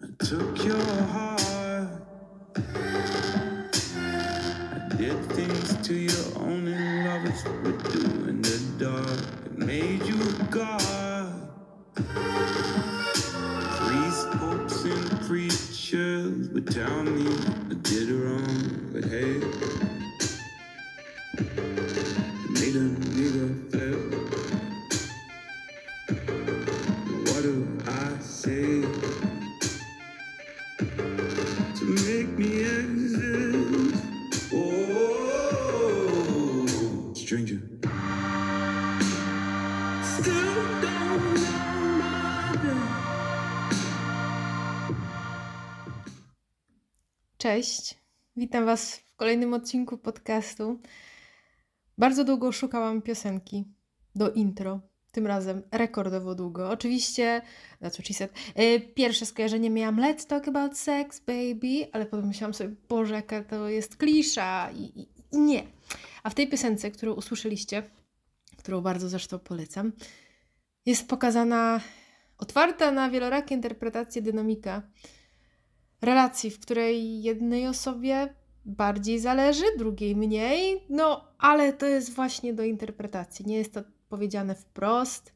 I took your heart. I did things to your only lovers would do in the dark. It made you a god. Priests, popes, and preachers would tell me Cześć, witam Was w kolejnym odcinku podcastu. Bardzo długo szukałam piosenki do intro, tym razem rekordowo długo. Oczywiście, na co said, e, pierwsze skojarzenie miałam Let's Talk About Sex, Baby, ale potem myślałam sobie, Boże, jaka to jest klisza i, i, i nie. A w tej piosence, którą usłyszeliście, którą bardzo zresztą polecam, jest pokazana otwarta na wielorakie interpretacje dynamika relacji, w której jednej osobie bardziej zależy, drugiej mniej, no ale to jest właśnie do interpretacji. Nie jest to powiedziane wprost,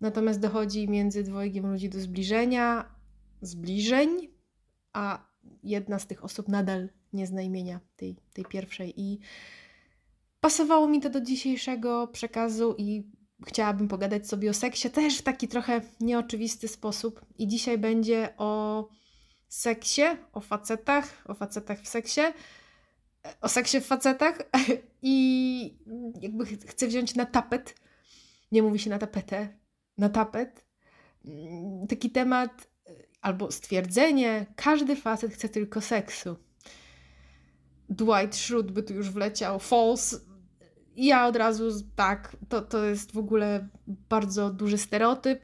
natomiast dochodzi między dwojgiem ludzi do zbliżenia, zbliżeń, a jedna z tych osób nadal nie zna imienia tej, tej pierwszej. I pasowało mi to do dzisiejszego przekazu i chciałabym pogadać sobie o seksie też w taki trochę nieoczywisty sposób. I dzisiaj będzie o seksie, o facetach, o facetach w seksie, e, o seksie w facetach i jakby chcę wziąć na tapet, nie mówi się na tapetę, na tapet, mm, taki temat e, albo stwierdzenie, każdy facet chce tylko seksu. Dwight Schrute by tu już wleciał, false. ja od razu tak, to, to jest w ogóle bardzo duży stereotyp.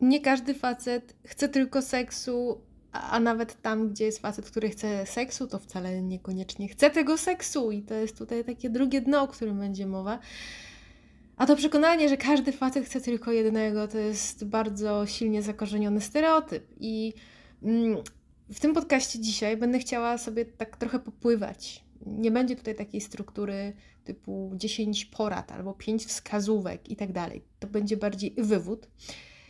Nie każdy facet chce tylko seksu, a, nawet tam, gdzie jest facet, który chce seksu, to wcale niekoniecznie chce tego seksu. I to jest tutaj takie drugie dno, o którym będzie mowa. A to przekonanie, że każdy facet chce tylko jednego, to jest bardzo silnie zakorzeniony stereotyp. I mm, w tym podcaście dzisiaj będę chciała sobie tak trochę popływać. Nie będzie tutaj takiej struktury typu 10 porad albo 5 wskazówek i tak dalej. To będzie bardziej wywód.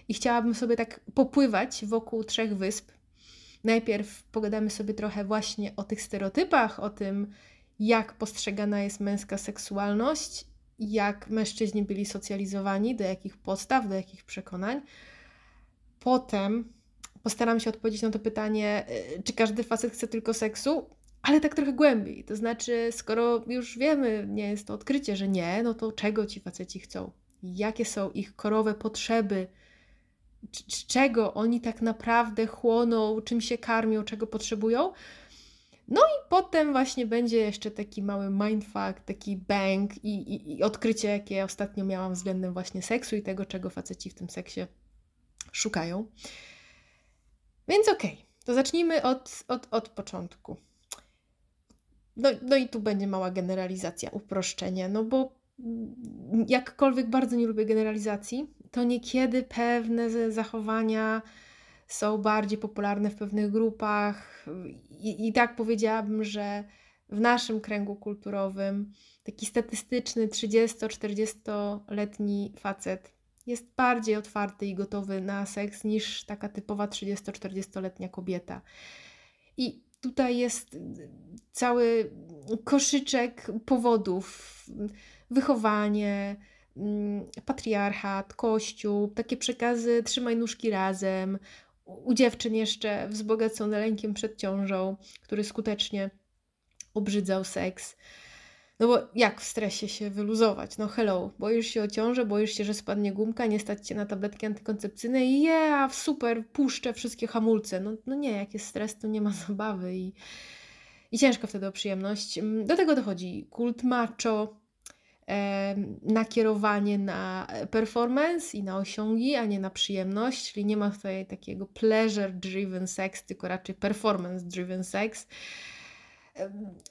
I chciałabym sobie tak popływać wokół trzech wysp, Najpierw pogadamy sobie trochę właśnie o tych stereotypach, o tym, jak postrzegana jest męska seksualność, jak mężczyźni byli socjalizowani, do jakich podstaw, do jakich przekonań. Potem postaram się odpowiedzieć na to pytanie, y, czy każdy facet chce tylko seksu, ale tak trochę głębiej. To znaczy, skoro już wiemy, nie jest to odkrycie, że nie, no to czego ci faceci chcą? Jakie są ich korowe potrzeby? czego oni tak naprawdę chłoną, czym się karmią, czego potrzebują. No i potem właśnie będzie jeszcze taki mały mindfuck, taki bang i, i, i, odkrycie, jakie ostatnio miałam względem właśnie seksu i tego, czego faceci w tym seksie szukają. Więc okej, okay, to zacznijmy od, od, od początku. No, no i tu będzie mała generalizacja, uproszczenie, no bo jakkolwiek bardzo nie lubię generalizacji, to niekiedy pewne zachowania są bardziej popularne w pewnych grupach. I, i tak powiedziałabym, że w naszym kręgu kulturowym taki statystyczny 30-40-letni facet jest bardziej otwarty i gotowy na seks niż taka typowa 30-40-letnia kobieta. I tutaj jest cały koszyczek powodów: wychowanie, Mm, patriarchat, kościół, takie przekazy trzymaj nóżki razem, u dziewczyn jeszcze wzbogacone lękiem przed ciążą, który skutecznie obrzydzał seks. No bo jak w stresie się wyluzować? No hello, boisz się o ciążę, boisz się, że spadnie gumka, nie stać się na tabletki antykoncepcyjne i yeah, super, puszczę wszystkie hamulce. No, no nie, jak jest stres, to nie ma zabawy i, i ciężko wtedy o przyjemność. Mm, do tego dochodzi kult macho, nakierowanie na performance i na osiągi, a nie na przyjemność, czyli nie ma tutaj takiego pleasure driven sex, tylko raczej performance driven sex.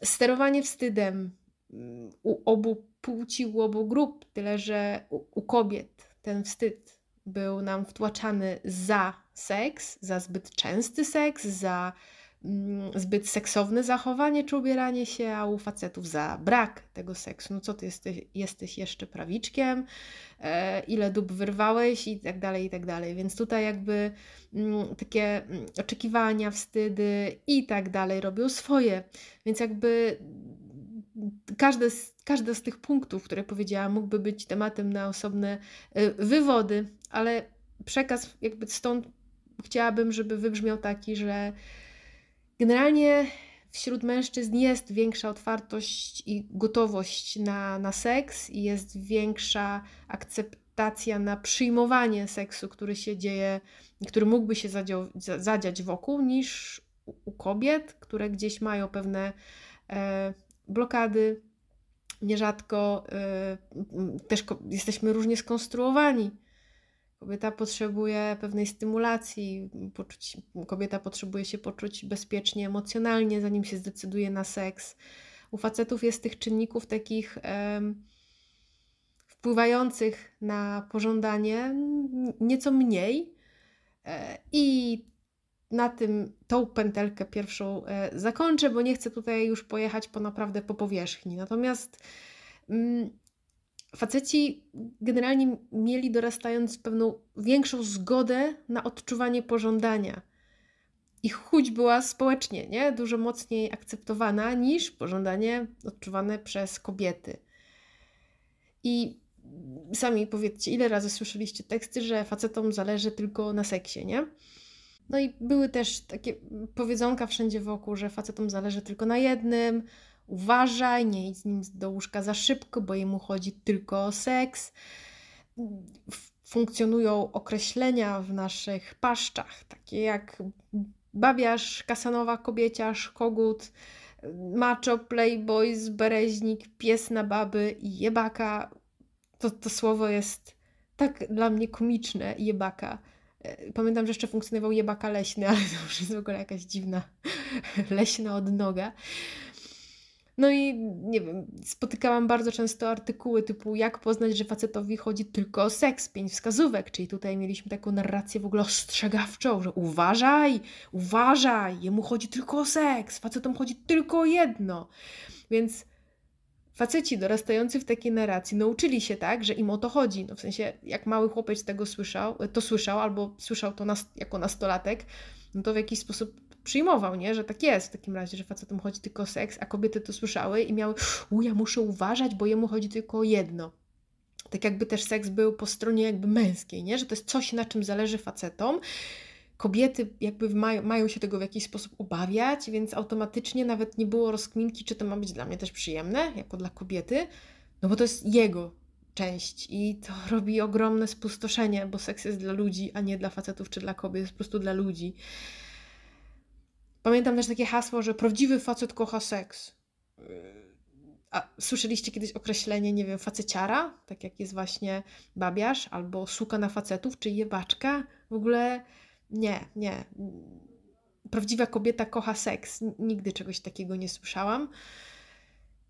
Sterowanie wstydem mm, u obu płci, u obu grup, tyle że u, u kobiet ten wstyd był nam wtłaczany za seks, za zbyt częsty seks, za Mm, zbyt seksowne zachowanie czy ubieranie się, a u facetów za brak tego seksu. No co ty jesteś, jesteś jeszcze prawiczkiem, e, ile dób wyrwałeś i tak dalej, i tak dalej. Więc tutaj jakby mm, takie mm, oczekiwania, wstydy i tak dalej robią swoje. Więc jakby każdy z, każdy z tych punktów, które powiedziałam, mógłby być tematem na osobne e, wywody, ale przekaz jakby stąd chciałabym, żeby wybrzmiał taki, że Generalnie wśród mężczyzn jest większa otwartość i gotowość na, na seks, i jest większa akceptacja na przyjmowanie seksu, który się dzieje, który mógłby się zadziać wokół, niż u kobiet, które gdzieś mają pewne e, blokady. Nierzadko e, też jesteśmy różnie skonstruowani Kobieta potrzebuje pewnej stymulacji, poczuć, kobieta potrzebuje się poczuć bezpiecznie emocjonalnie, zanim się zdecyduje na seks. U facetów jest tych czynników takich um, wpływających na pożądanie nieco mniej. E, I na tym tą pętelkę pierwszą e, zakończę, bo nie chcę tutaj już pojechać po naprawdę po powierzchni. Natomiast mm, faceci generalnie mieli dorastając pewną większą zgodę na odczuwanie pożądania. Ich chuć była społecznie nie? dużo mocniej akceptowana niż pożądanie odczuwane przez kobiety. I sami powiedzcie, ile razy słyszeliście teksty, że facetom zależy tylko na seksie, nie? No i były też takie powiedzonka wszędzie wokół, że facetom zależy tylko na jednym, uważaj, nie idź z nim do łóżka za szybko, bo jemu chodzi tylko o seks. Funkcjonują określenia w naszych paszczach, takie jak babiarz, kasanowa, kobieciarz, kogut, macho, playboy, zbereźnik, pies na baby i jebaka. To, to słowo jest tak dla mnie komiczne, jebaka. E, pamiętam, że jeszcze funkcjonował jebaka leśny, ale to już jest w ogóle jakaś dziwna leśna odnoga. No i nie wiem, spotykałam bardzo często artykuły typu jak poznać, że facetowi chodzi tylko o seks, pięć wskazówek, czyli tutaj mieliśmy taką narrację w ogóle ostrzegawczą, że uważaj, uważaj, jemu chodzi tylko o seks, facetom chodzi tylko o jedno. Więc faceci dorastający w takiej narracji nauczyli się tak, że im o to chodzi. No w sensie, jak mały chłopiec tego słyszał, to słyszał albo słyszał to nas, jako nastolatek, no to w jakiś sposób przyjmował, nie? Że tak jest w takim razie, że facetom chodzi tylko o seks, a kobiety to słyszały i miały, u ja muszę uważać, bo jemu chodzi tylko o jedno. Tak jakby też seks był po stronie jakby męskiej, nie? Że to jest coś, na czym zależy facetom. Kobiety jakby mają, mają się tego w jakiś sposób obawiać, więc automatycznie nawet nie było rozkminki, czy to ma być dla mnie też przyjemne, jako dla kobiety, no bo to jest jego część i to robi ogromne spustoszenie, bo seks jest dla ludzi, a nie dla facetów czy dla kobiet, jest po prostu dla ludzi. Pamiętam też takie hasło, że prawdziwy facet kocha seks. Yy, a słyszeliście kiedyś określenie, nie wiem, faceciara, tak jak jest właśnie babiarz, albo suka na facetów, czy jebaczka? W ogóle nie, nie. Prawdziwa kobieta kocha seks. Nigdy czegoś takiego nie słyszałam.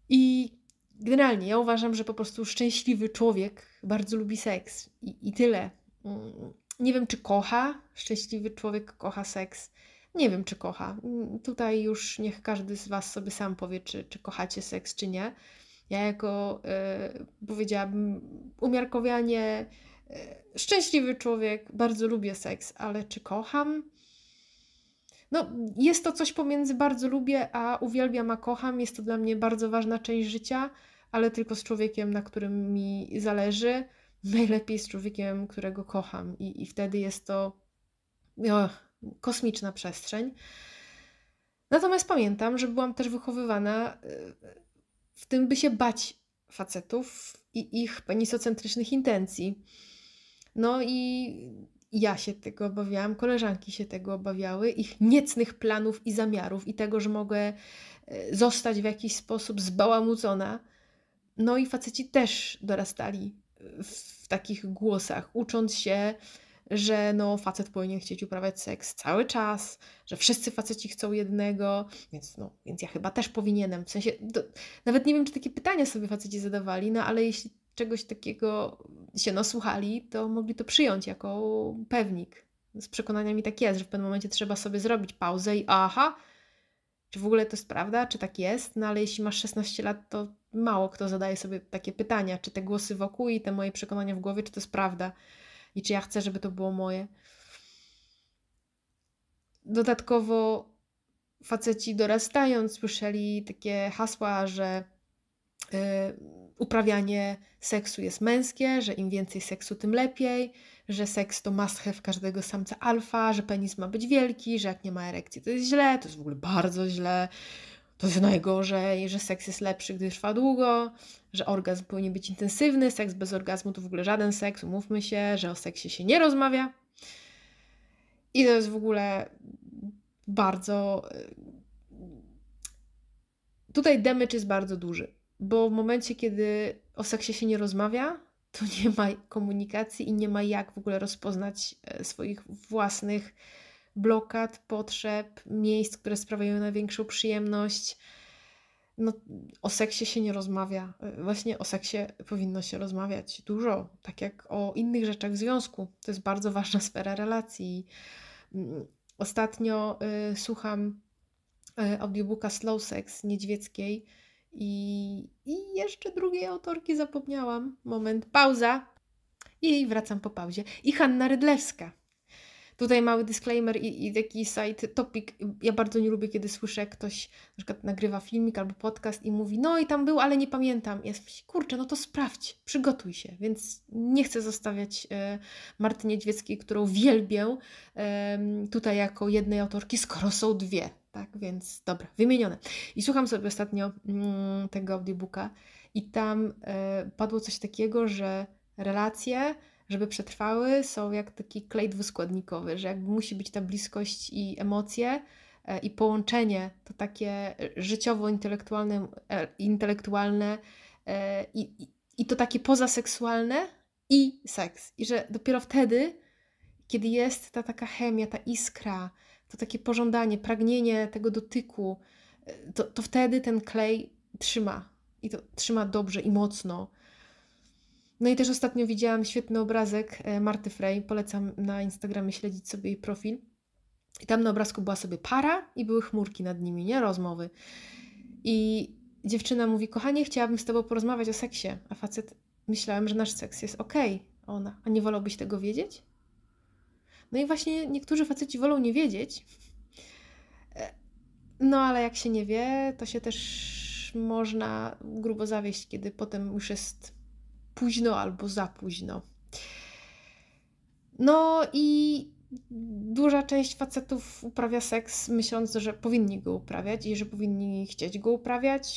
I generalnie ja uważam, że po prostu szczęśliwy człowiek bardzo lubi seks i, i tyle. Mm, nie wiem, czy kocha, szczęśliwy człowiek kocha seks. Nie wiem, czy kocha. Tutaj już niech każdy z Was sobie sam powie, czy, czy kochacie seks, czy nie. Ja jako y, powiedziałabym umiarkowanie y, e, szczęśliwy człowiek, bardzo lubię seks, ale czy kocham? No, jest to coś pomiędzy bardzo lubię, a uwielbiam, a kocham. Jest to dla mnie bardzo ważna część życia, ale tylko z człowiekiem, na którym mi zależy. Najlepiej z człowiekiem, którego kocham, i, i wtedy jest to. Och, kosmiczna przestrzeń. Natomiast pamiętam, że byłam też wychowywana y, w tym, by się bać facetów i ich penisocentrycznych intencji. No i ja się tego obawiałam, koleżanki się tego obawiały, ich niecnych planów i zamiarów i tego, że mogę y, zostać w jakiś sposób zbałamucona. No i faceci też dorastali w takich głosach, ucząc się że no facet powinien chcieć uprawiać seks cały czas, że wszyscy faceci chcą jednego, więc no, więc ja chyba też powinienem. W sensie, to, nawet nie wiem, czy takie pytania sobie faceci zadawali, no ale jeśli czegoś takiego się nasłuchali, no, to mogli to przyjąć jako pewnik. Z przekonaniami tak jest, że w pewnym momencie trzeba sobie zrobić pauzę i aha, czy w ogóle to jest prawda, czy tak jest, no ale jeśli masz 16 lat, to mało kto zadaje sobie takie pytania, czy te głosy wokół i te moje przekonania w głowie, czy to jest prawda i czy ja chcę, żeby to było moje. Dodatkowo faceci dorastając słyszeli takie hasła, że y, uprawianie seksu jest męskie, że im więcej seksu, tym lepiej, że seks to must have każdego samca alfa, że penis ma być wielki, że jak nie ma erekcji, to jest źle, to jest w ogóle bardzo źle, to jest najgorzej, że seks jest lepszy, gdy trwa długo, że orgazm powinien być intensywny, seks bez orgazmu to w ogóle żaden seks, umówmy się, że o seksie się nie rozmawia. I to jest w ogóle bardzo. Y, tutaj damage jest bardzo duży, bo w momencie, kiedy o seksie się nie rozmawia, to nie ma komunikacji i nie ma jak w ogóle rozpoznać e, swoich własnych blokad, potrzeb, miejsc, które sprawiają największą przyjemność. No, o seksie się nie rozmawia. Właśnie o seksie powinno się rozmawiać dużo, tak jak o innych rzeczach w związku. To jest bardzo ważna sfera relacji. Ostatnio y, słucham y, audiobooka Slow Sex Niedźwieckiej i, i jeszcze drugiej autorki zapomniałam. Moment, pauza. I wracam po pauzie. I Hanna Rydlewska. Tutaj mały disclaimer i, i taki side topic. Ja bardzo nie lubię, kiedy słyszę, jak ktoś na przykład nagrywa filmik albo podcast i mówi, no i tam był, ale nie pamiętam. Ja myślę, kurczę, no to sprawdź, przygotuj się. Więc nie chcę zostawiać e, Marty Niedźwieckiej, którą wielbię e, tutaj jako jednej autorki, skoro są dwie. Tak, więc dobra, wymienione. I słucham sobie ostatnio mm, tego audiobooka i tam e, padło coś takiego, że relacje żeby przetrwały, są jak taki klej dwuskładnikowy, że jakby musi być ta bliskość i emocje e, i połączenie to takie e, życiowo-intelektualne e, intelektualne, i, i, i to takie pozaseksualne i seks. I że dopiero wtedy, kiedy jest ta taka chemia, ta iskra, to takie pożądanie, pragnienie tego dotyku, to, to wtedy ten klej trzyma. I to trzyma dobrze i mocno. No i też ostatnio widziałam świetny obrazek e, Marty Frey. Polecam na Instagramie śledzić sobie jej profil. I tam na obrazku była sobie para i były chmurki nad nimi, nie rozmowy. I dziewczyna mówi: Kochanie, chciałabym z tobą porozmawiać o seksie. A facet, myślałem, że nasz seks jest okej. Okay. Ona, a nie wolałbyś tego wiedzieć? No i właśnie niektórzy faceci wolą nie wiedzieć. E, no ale jak się nie wie, to się też można grubo zawieść, kiedy potem już jest późno albo za późno. No i duża część facetów uprawia seks myśląc, że powinni go uprawiać i że powinni chcieć go uprawiać.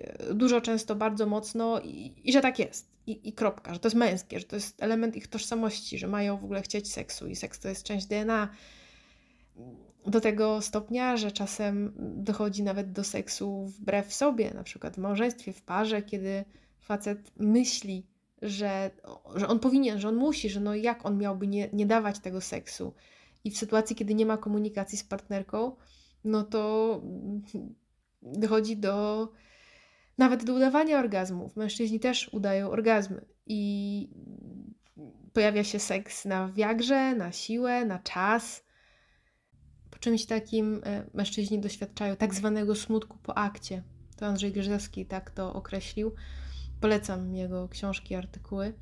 E, dużo, często, bardzo mocno i, i że tak jest. I, I kropka, że to jest męskie, że to jest element ich tożsamości, że mają w ogóle chcieć seksu i seks to jest część DNA. Do tego stopnia, że czasem dochodzi nawet do seksu wbrew sobie, na przykład w małżeństwie, w parze, kiedy facet myśli, że, że on powinien, że on musi, że no jak on miałby nie, nie dawać tego seksu. I w sytuacji, kiedy nie ma komunikacji z partnerką, no to mm, dochodzi do nawet do udawania orgazmów. Mężczyźni też udają orgazmy i pojawia się seks na wiagrze, na siłę, na czas. Po czymś takim e, mężczyźni doświadczają tak zwanego smutku po akcie. To Andrzej Grzyzowski tak to określił Polecam jego książki, artykuły.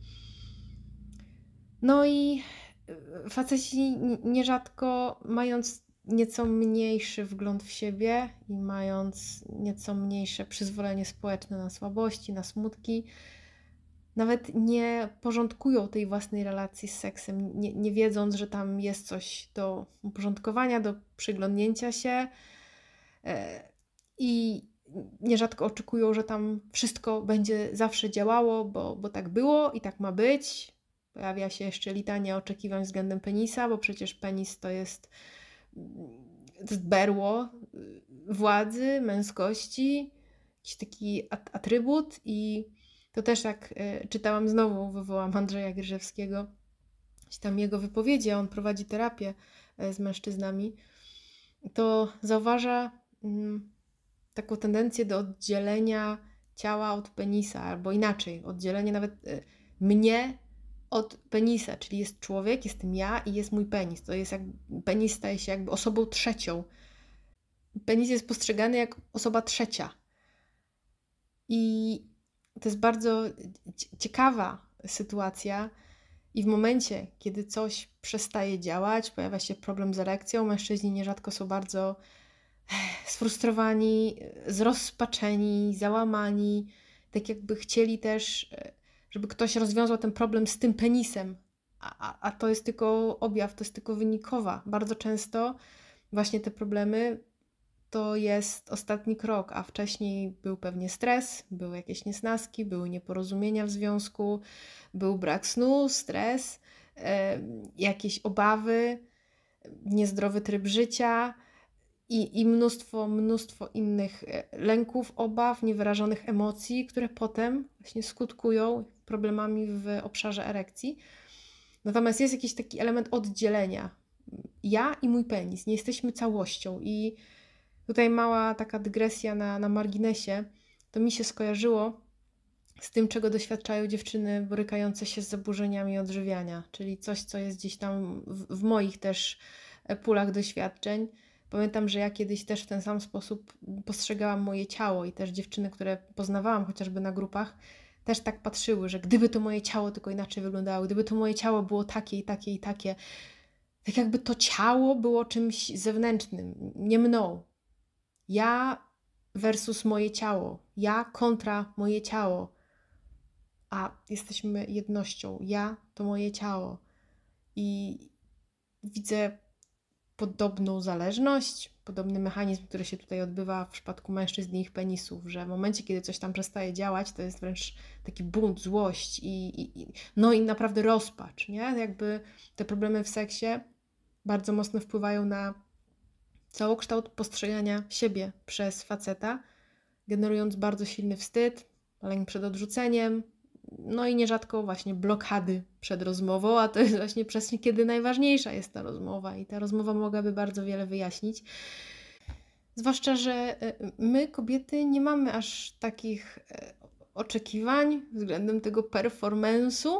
No i e, faceci nierzadko mając nieco mniejszy wgląd w siebie i mając nieco mniejsze przyzwolenie społeczne na słabości, na smutki, nawet nie porządkują tej własnej relacji z seksem, nie, nie wiedząc, że tam jest coś do uporządkowania, do przyglądnięcia się. E, I nierzadko oczekują, że tam wszystko będzie zawsze działało, bo, bo tak było i tak ma być. Pojawia się jeszcze litania oczekiwań względem penisa, bo przecież penis to jest mm, berło y, władzy, męskości, jakiś taki atrybut i to też jak y, czytałam znowu, wywołam Andrzeja Grzewskiego, tam jego wypowiedzi, a on prowadzi terapię y, z mężczyznami, to zauważa mm, taką tendencję do oddzielenia ciała od penisa, albo inaczej, oddzielenie nawet e, mnie od penisa, czyli jest człowiek, jestem ja i jest mój penis. To jest jak penis staje się jakby osobą trzecią. Penis jest postrzegany jak osoba trzecia. I to jest bardzo ciekawa sytuacja. I w momencie, kiedy coś przestaje działać, pojawia się problem z erekcją, mężczyźni nierzadko są bardzo sfrustrowani, zrozpaczeni, załamani, tak jakby chcieli też, e, żeby ktoś rozwiązał ten problem z tym penisem, a, a to jest tylko objaw, to jest tylko wynikowa. Bardzo często właśnie te problemy to jest ostatni krok, a wcześniej był pewnie stres, były jakieś niesnaski, były nieporozumienia w związku, był brak snu, stres, e, jakieś obawy, niezdrowy tryb życia i, i mnóstwo, mnóstwo innych e, lęków, obaw, niewyrażonych emocji, które potem właśnie skutkują problemami w obszarze erekcji. Natomiast jest jakiś taki element oddzielenia. Ja i mój penis nie jesteśmy całością. I tutaj mała taka dygresja na, na marginesie. To mi się skojarzyło z tym, czego doświadczają dziewczyny borykające się z zaburzeniami odżywiania, czyli coś, co jest gdzieś tam w, w moich też e, pulach doświadczeń Pamiętam, że ja kiedyś też w ten sam sposób postrzegałam moje ciało i też dziewczyny, które poznawałam chociażby na grupach, też tak patrzyły, że gdyby to moje ciało tylko inaczej wyglądało, gdyby to moje ciało było takie i takie i takie, tak jakby to ciało było czymś zewnętrznym, nie mną. Ja versus moje ciało, ja kontra moje ciało, a jesteśmy jednością. Ja to moje ciało. I widzę podobną zależność, podobny mechanizm, który się tutaj odbywa w przypadku mężczyzn i ich penisów, że w momencie, kiedy coś tam przestaje działać, to jest wręcz taki bunt, złość i, i, i no i naprawdę rozpacz, nie? Jakby te problemy w seksie bardzo mocno wpływają na całokształt postrzegania siebie przez faceta, generując bardzo silny wstyd, lęk przed odrzuceniem, no i nierzadko właśnie blokady przed rozmową, a to jest właśnie przestrzeń, kiedy najważniejsza jest ta rozmowa i ta rozmowa mogłaby bardzo wiele wyjaśnić. Zwłaszcza, że e, my, kobiety, nie mamy aż takich e, oczekiwań względem tego performance'u,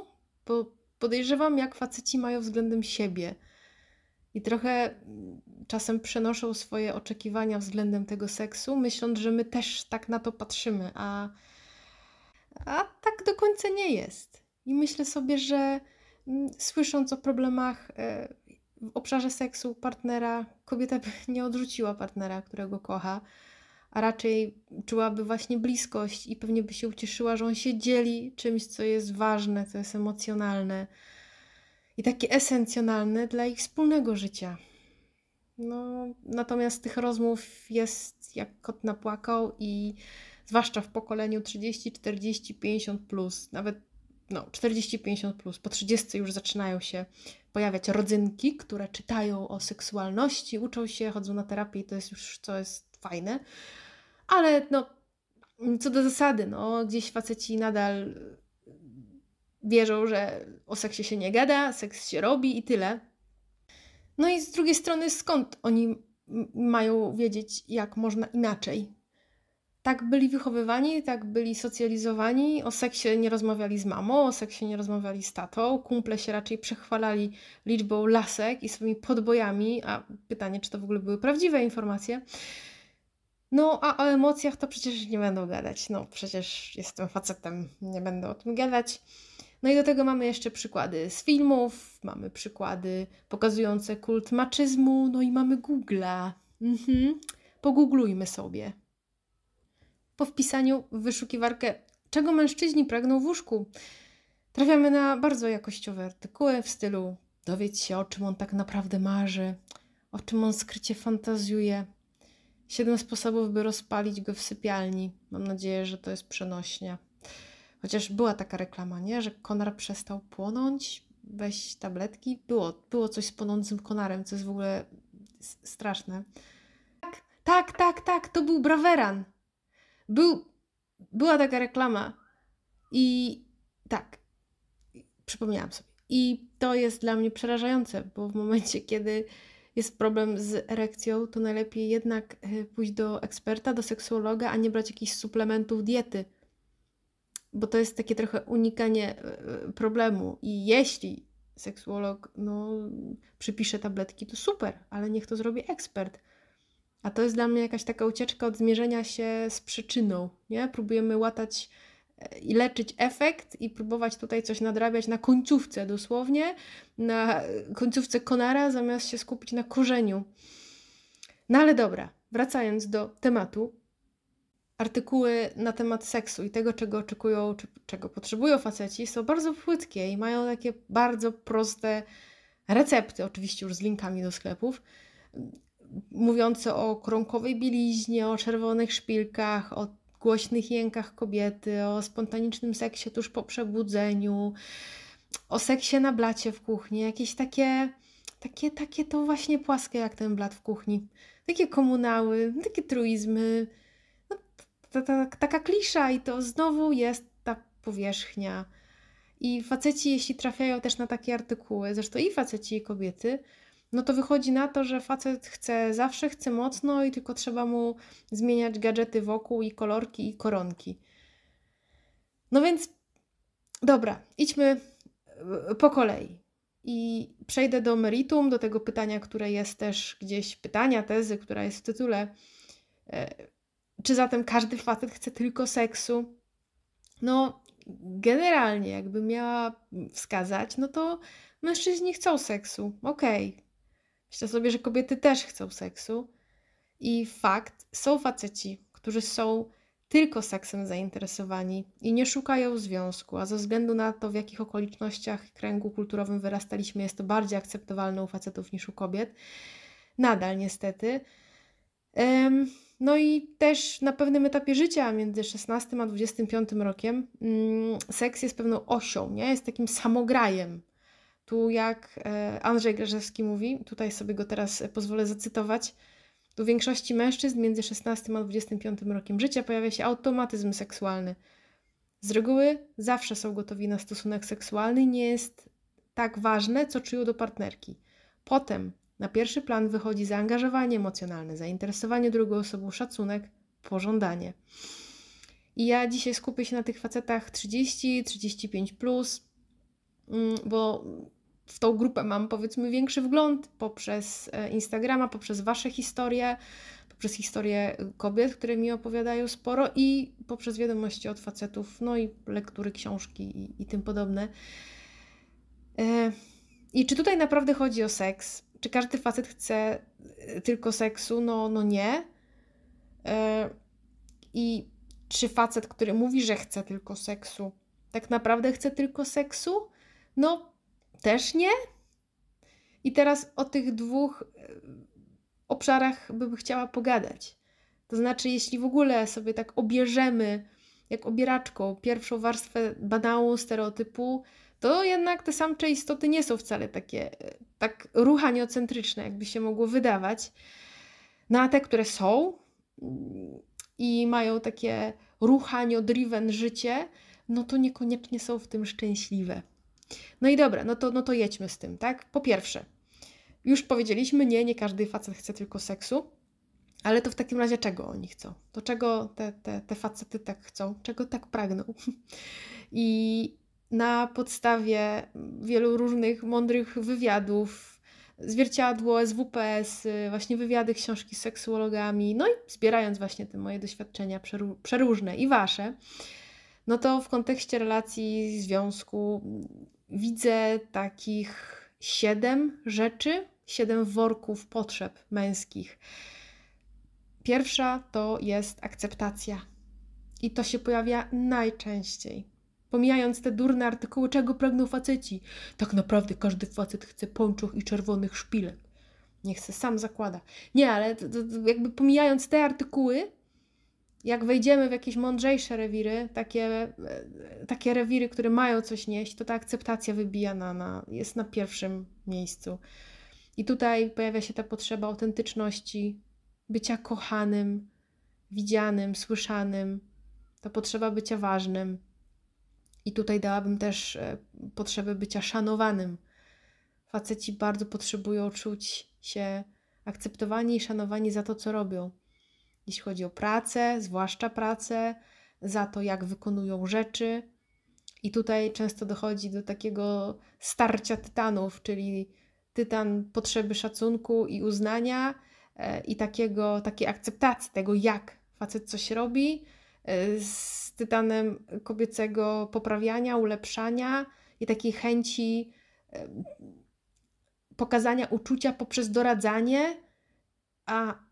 bo podejrzewam, jak faceci mają względem siebie. I trochę mm, czasem przenoszą swoje oczekiwania względem tego seksu, myśląc, że my też tak na to patrzymy, a a tak do końca nie jest. I myślę sobie, że mm, słysząc o problemach e, w obszarze seksu partnera, kobieta by nie odrzuciła partnera, którego kocha, a raczej czułaby właśnie bliskość i pewnie by się ucieszyła, że on się dzieli czymś, co jest ważne, co jest emocjonalne i takie esencjonalne dla ich wspólnego życia. No, natomiast tych rozmów jest jak kot napłakał i zwłaszcza w pokoleniu 30, 40, 50, plus, nawet no, 40-50 plus, po 30 już zaczynają się pojawiać rodzynki, które czytają o seksualności, uczą się, chodzą na terapię i to jest już, co jest fajne. Ale no, co do zasady, no, gdzieś faceci nadal wierzą, że o seksie się nie gada, seks się robi i tyle. No i z drugiej strony, skąd oni mają wiedzieć, jak można inaczej? tak byli wychowywani, tak byli socjalizowani, o seksie nie rozmawiali z mamą, o seksie nie rozmawiali z tatą, kumple się raczej przechwalali liczbą lasek i swoimi podbojami, a pytanie, czy to w ogóle były prawdziwe informacje. No, a o emocjach to przecież nie będą gadać. No, przecież jestem facetem, nie będę o tym gadać. No i do tego mamy jeszcze przykłady z filmów, mamy przykłady pokazujące kult maczyzmu, no i mamy Google'a. Mhm. Pogooglujmy sobie po wpisaniu w wyszukiwarkę, czego mężczyźni pragną w łóżku. Trafiamy na bardzo jakościowe artykuły w stylu dowiedz się, o czym on tak naprawdę marzy, o czym on skrycie fantazjuje. Siedem sposobów, by rozpalić go w sypialni. Mam nadzieję, że to jest przenośnia. Chociaż była taka reklama, nie? Że konar przestał płonąć, weź tabletki. Było, było coś z płonącym konarem, co jest w ogóle straszne. Tak, tak, tak, tak to był braweran. Był, była taka reklama i tak, przypomniałam sobie. I to jest dla mnie przerażające, bo w momencie, kiedy jest problem z erekcją, to najlepiej jednak e, pójść do eksperta, do seksuologa, a nie brać jakichś suplementów diety. Bo to jest takie trochę unikanie e, e, problemu. I jeśli seksuolog no, przypisze tabletki, to super, ale niech to zrobi ekspert a to jest dla mnie jakaś taka ucieczka od zmierzenia się z przyczyną, nie? Próbujemy łatać e, i leczyć efekt i próbować tutaj coś nadrabiać na końcówce dosłownie, na końcówce konara, zamiast się skupić na korzeniu. No ale dobra, wracając do tematu. Artykuły na temat seksu i tego, czego oczekują, czy czego potrzebują faceci, są bardzo płytkie i mają takie bardzo proste recepty, oczywiście już z linkami do sklepów mówiące o krąkowej bieliźnie, o czerwonych szpilkach, o głośnych jękach kobiety, o spontanicznym seksie tuż po przebudzeniu, o seksie na blacie w kuchni, jakieś takie, takie, takie to właśnie płaskie jak ten blat w kuchni. Takie komunały, takie truizmy, no, ta, ta, taka klisza i to znowu jest ta powierzchnia. I faceci, jeśli trafiają też na takie artykuły, zresztą i faceci, i kobiety, no to wychodzi na to, że facet chce zawsze, chce mocno i tylko trzeba mu zmieniać gadżety wokół i kolorki i koronki. No więc dobra, idźmy e, po kolei. I przejdę do meritum, do tego pytania, które jest też gdzieś, pytania, tezy, która jest w tytule. E, czy zatem każdy facet chce tylko seksu? No, generalnie, jakbym miała wskazać, no to mężczyźni chcą seksu. Okej, okay. Myślę sobie, że kobiety też chcą seksu i fakt, są faceci, którzy są tylko seksem zainteresowani i nie szukają związku, a ze względu na to, w jakich okolicznościach kręgu kulturowym wyrastaliśmy, jest to bardziej akceptowalne u facetów niż u kobiet. Nadal niestety. No i też na pewnym etapie życia, między 16 a 25 rokiem, mm, seks jest pewną osią, nie? jest takim samograjem tu jak e, Andrzej Grażewski mówi, tutaj sobie go teraz pozwolę zacytować, tu większości mężczyzn między 16 a 25 rokiem życia pojawia się automatyzm seksualny. Z reguły zawsze są gotowi na stosunek seksualny, nie jest tak ważne, co czują do partnerki. Potem na pierwszy plan wychodzi zaangażowanie emocjonalne, zainteresowanie drugą osobą, szacunek, pożądanie. I ja dzisiaj skupię się na tych facetach 30, 35, plus, mm, bo w tą grupę mam powiedzmy większy wgląd poprzez e, Instagrama, poprzez Wasze historie, poprzez historie kobiet, które mi opowiadają sporo i poprzez wiadomości od facetów, no i lektury książki i, i tym podobne. E, I czy tutaj naprawdę chodzi o seks? Czy każdy facet chce e, tylko seksu? No, no nie. I czy facet, który mówi, że chce tylko seksu, tak naprawdę chce tylko seksu? No, też nie. I teraz o tych dwóch e, obszarach bym chciała pogadać. To znaczy, jeśli w ogóle sobie tak obierzemy, jak obieraczką, pierwszą warstwę banału, stereotypu, to jednak te samcze istoty nie są wcale takie e, tak ruchaniocentryczne, jakby się mogło wydawać. No a te, które są mm, i mają takie ruchanio-driven życie, no to niekoniecznie są w tym szczęśliwe. No i dobra, no to, no to jedźmy z tym, tak? Po pierwsze, już powiedzieliśmy, nie, nie każdy facet chce tylko seksu, ale to w takim razie czego oni chcą? To czego te, te, te facety tak chcą? Czego tak pragną? I na podstawie wielu różnych mądrych wywiadów, zwierciadło, SWPS, właśnie wywiady, książki z seksuologami, no i zbierając właśnie te moje doświadczenia przeróżne i wasze, no to w kontekście relacji, związku widzę takich siedem rzeczy, siedem worków potrzeb męskich. Pierwsza to jest akceptacja. I to się pojawia najczęściej. Pomijając te durne artykuły, czego pragną faceci. Tak naprawdę każdy facet chce pończuch i czerwonych szpilek. Nie chce, sam zakłada. Nie, ale jakby pomijając te artykuły, jak wejdziemy w jakieś mądrzejsze rewiry, takie, e, takie rewiry, które mają coś nieść, to ta akceptacja wybija na, na, jest na pierwszym miejscu. I tutaj pojawia się ta potrzeba autentyczności, bycia kochanym, widzianym, słyszanym, ta potrzeba bycia ważnym. I tutaj dałabym też e, potrzebę bycia szanowanym. Faceci bardzo potrzebują czuć się akceptowani i szanowani za to, co robią jeśli chodzi o pracę, zwłaszcza pracę, za to, jak wykonują rzeczy. I tutaj często dochodzi do takiego starcia tytanów, czyli tytan potrzeby szacunku i uznania e, i takiego, takiej akceptacji tego, jak facet coś robi, e, z tytanem kobiecego poprawiania, ulepszania i takiej chęci e, pokazania uczucia poprzez doradzanie, a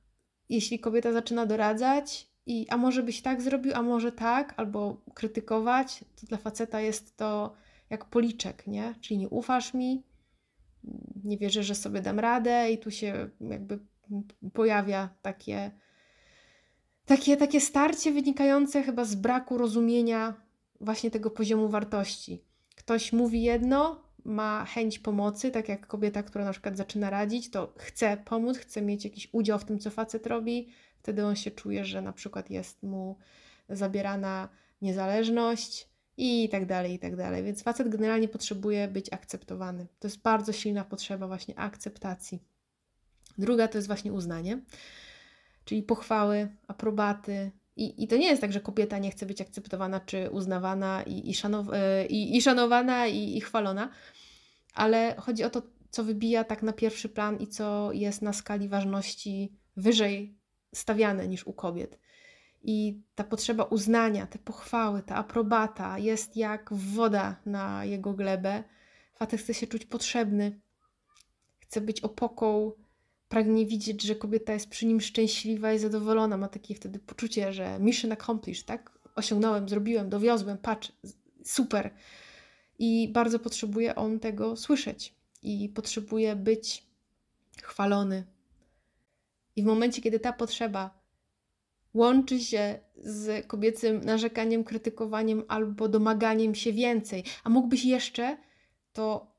jeśli kobieta zaczyna doradzać i a może byś tak zrobił, a może tak, albo krytykować, to dla faceta jest to jak policzek, nie? Czyli nie ufasz mi, nie wierzę, że sobie dam radę i tu się jakby pojawia takie takie, takie starcie wynikające chyba z braku rozumienia właśnie tego poziomu wartości. Ktoś mówi jedno, ma chęć pomocy, tak jak kobieta, która na przykład zaczyna radzić, to chce pomóc, chce mieć jakiś udział w tym, co facet robi, wtedy on się czuje, że na przykład jest mu zabierana niezależność i tak dalej, i tak dalej. Więc facet generalnie potrzebuje być akceptowany. To jest bardzo silna potrzeba właśnie akceptacji. Druga to jest właśnie uznanie, czyli pochwały, aprobaty, i, I to nie jest tak, że kobieta nie chce być akceptowana czy uznawana i, i, szanow e, i, i szanowana i, i chwalona, ale chodzi o to, co wybija tak na pierwszy plan i co jest na skali ważności wyżej stawiane niż u kobiet. I ta potrzeba uznania, te pochwały, ta aprobata jest jak woda na jego glebę. Fatek chce się czuć potrzebny, chce być opoką pragnie widzieć, że kobieta jest przy nim szczęśliwa i zadowolona, ma takie wtedy poczucie, że mission accomplished, tak? Osiągnąłem, zrobiłem, dowiozłem, patrz, super. I bardzo potrzebuje on tego słyszeć i potrzebuje być chwalony. I w momencie, kiedy ta potrzeba łączy się z kobiecym narzekaniem, krytykowaniem albo domaganiem się więcej, a mógłbyś jeszcze, to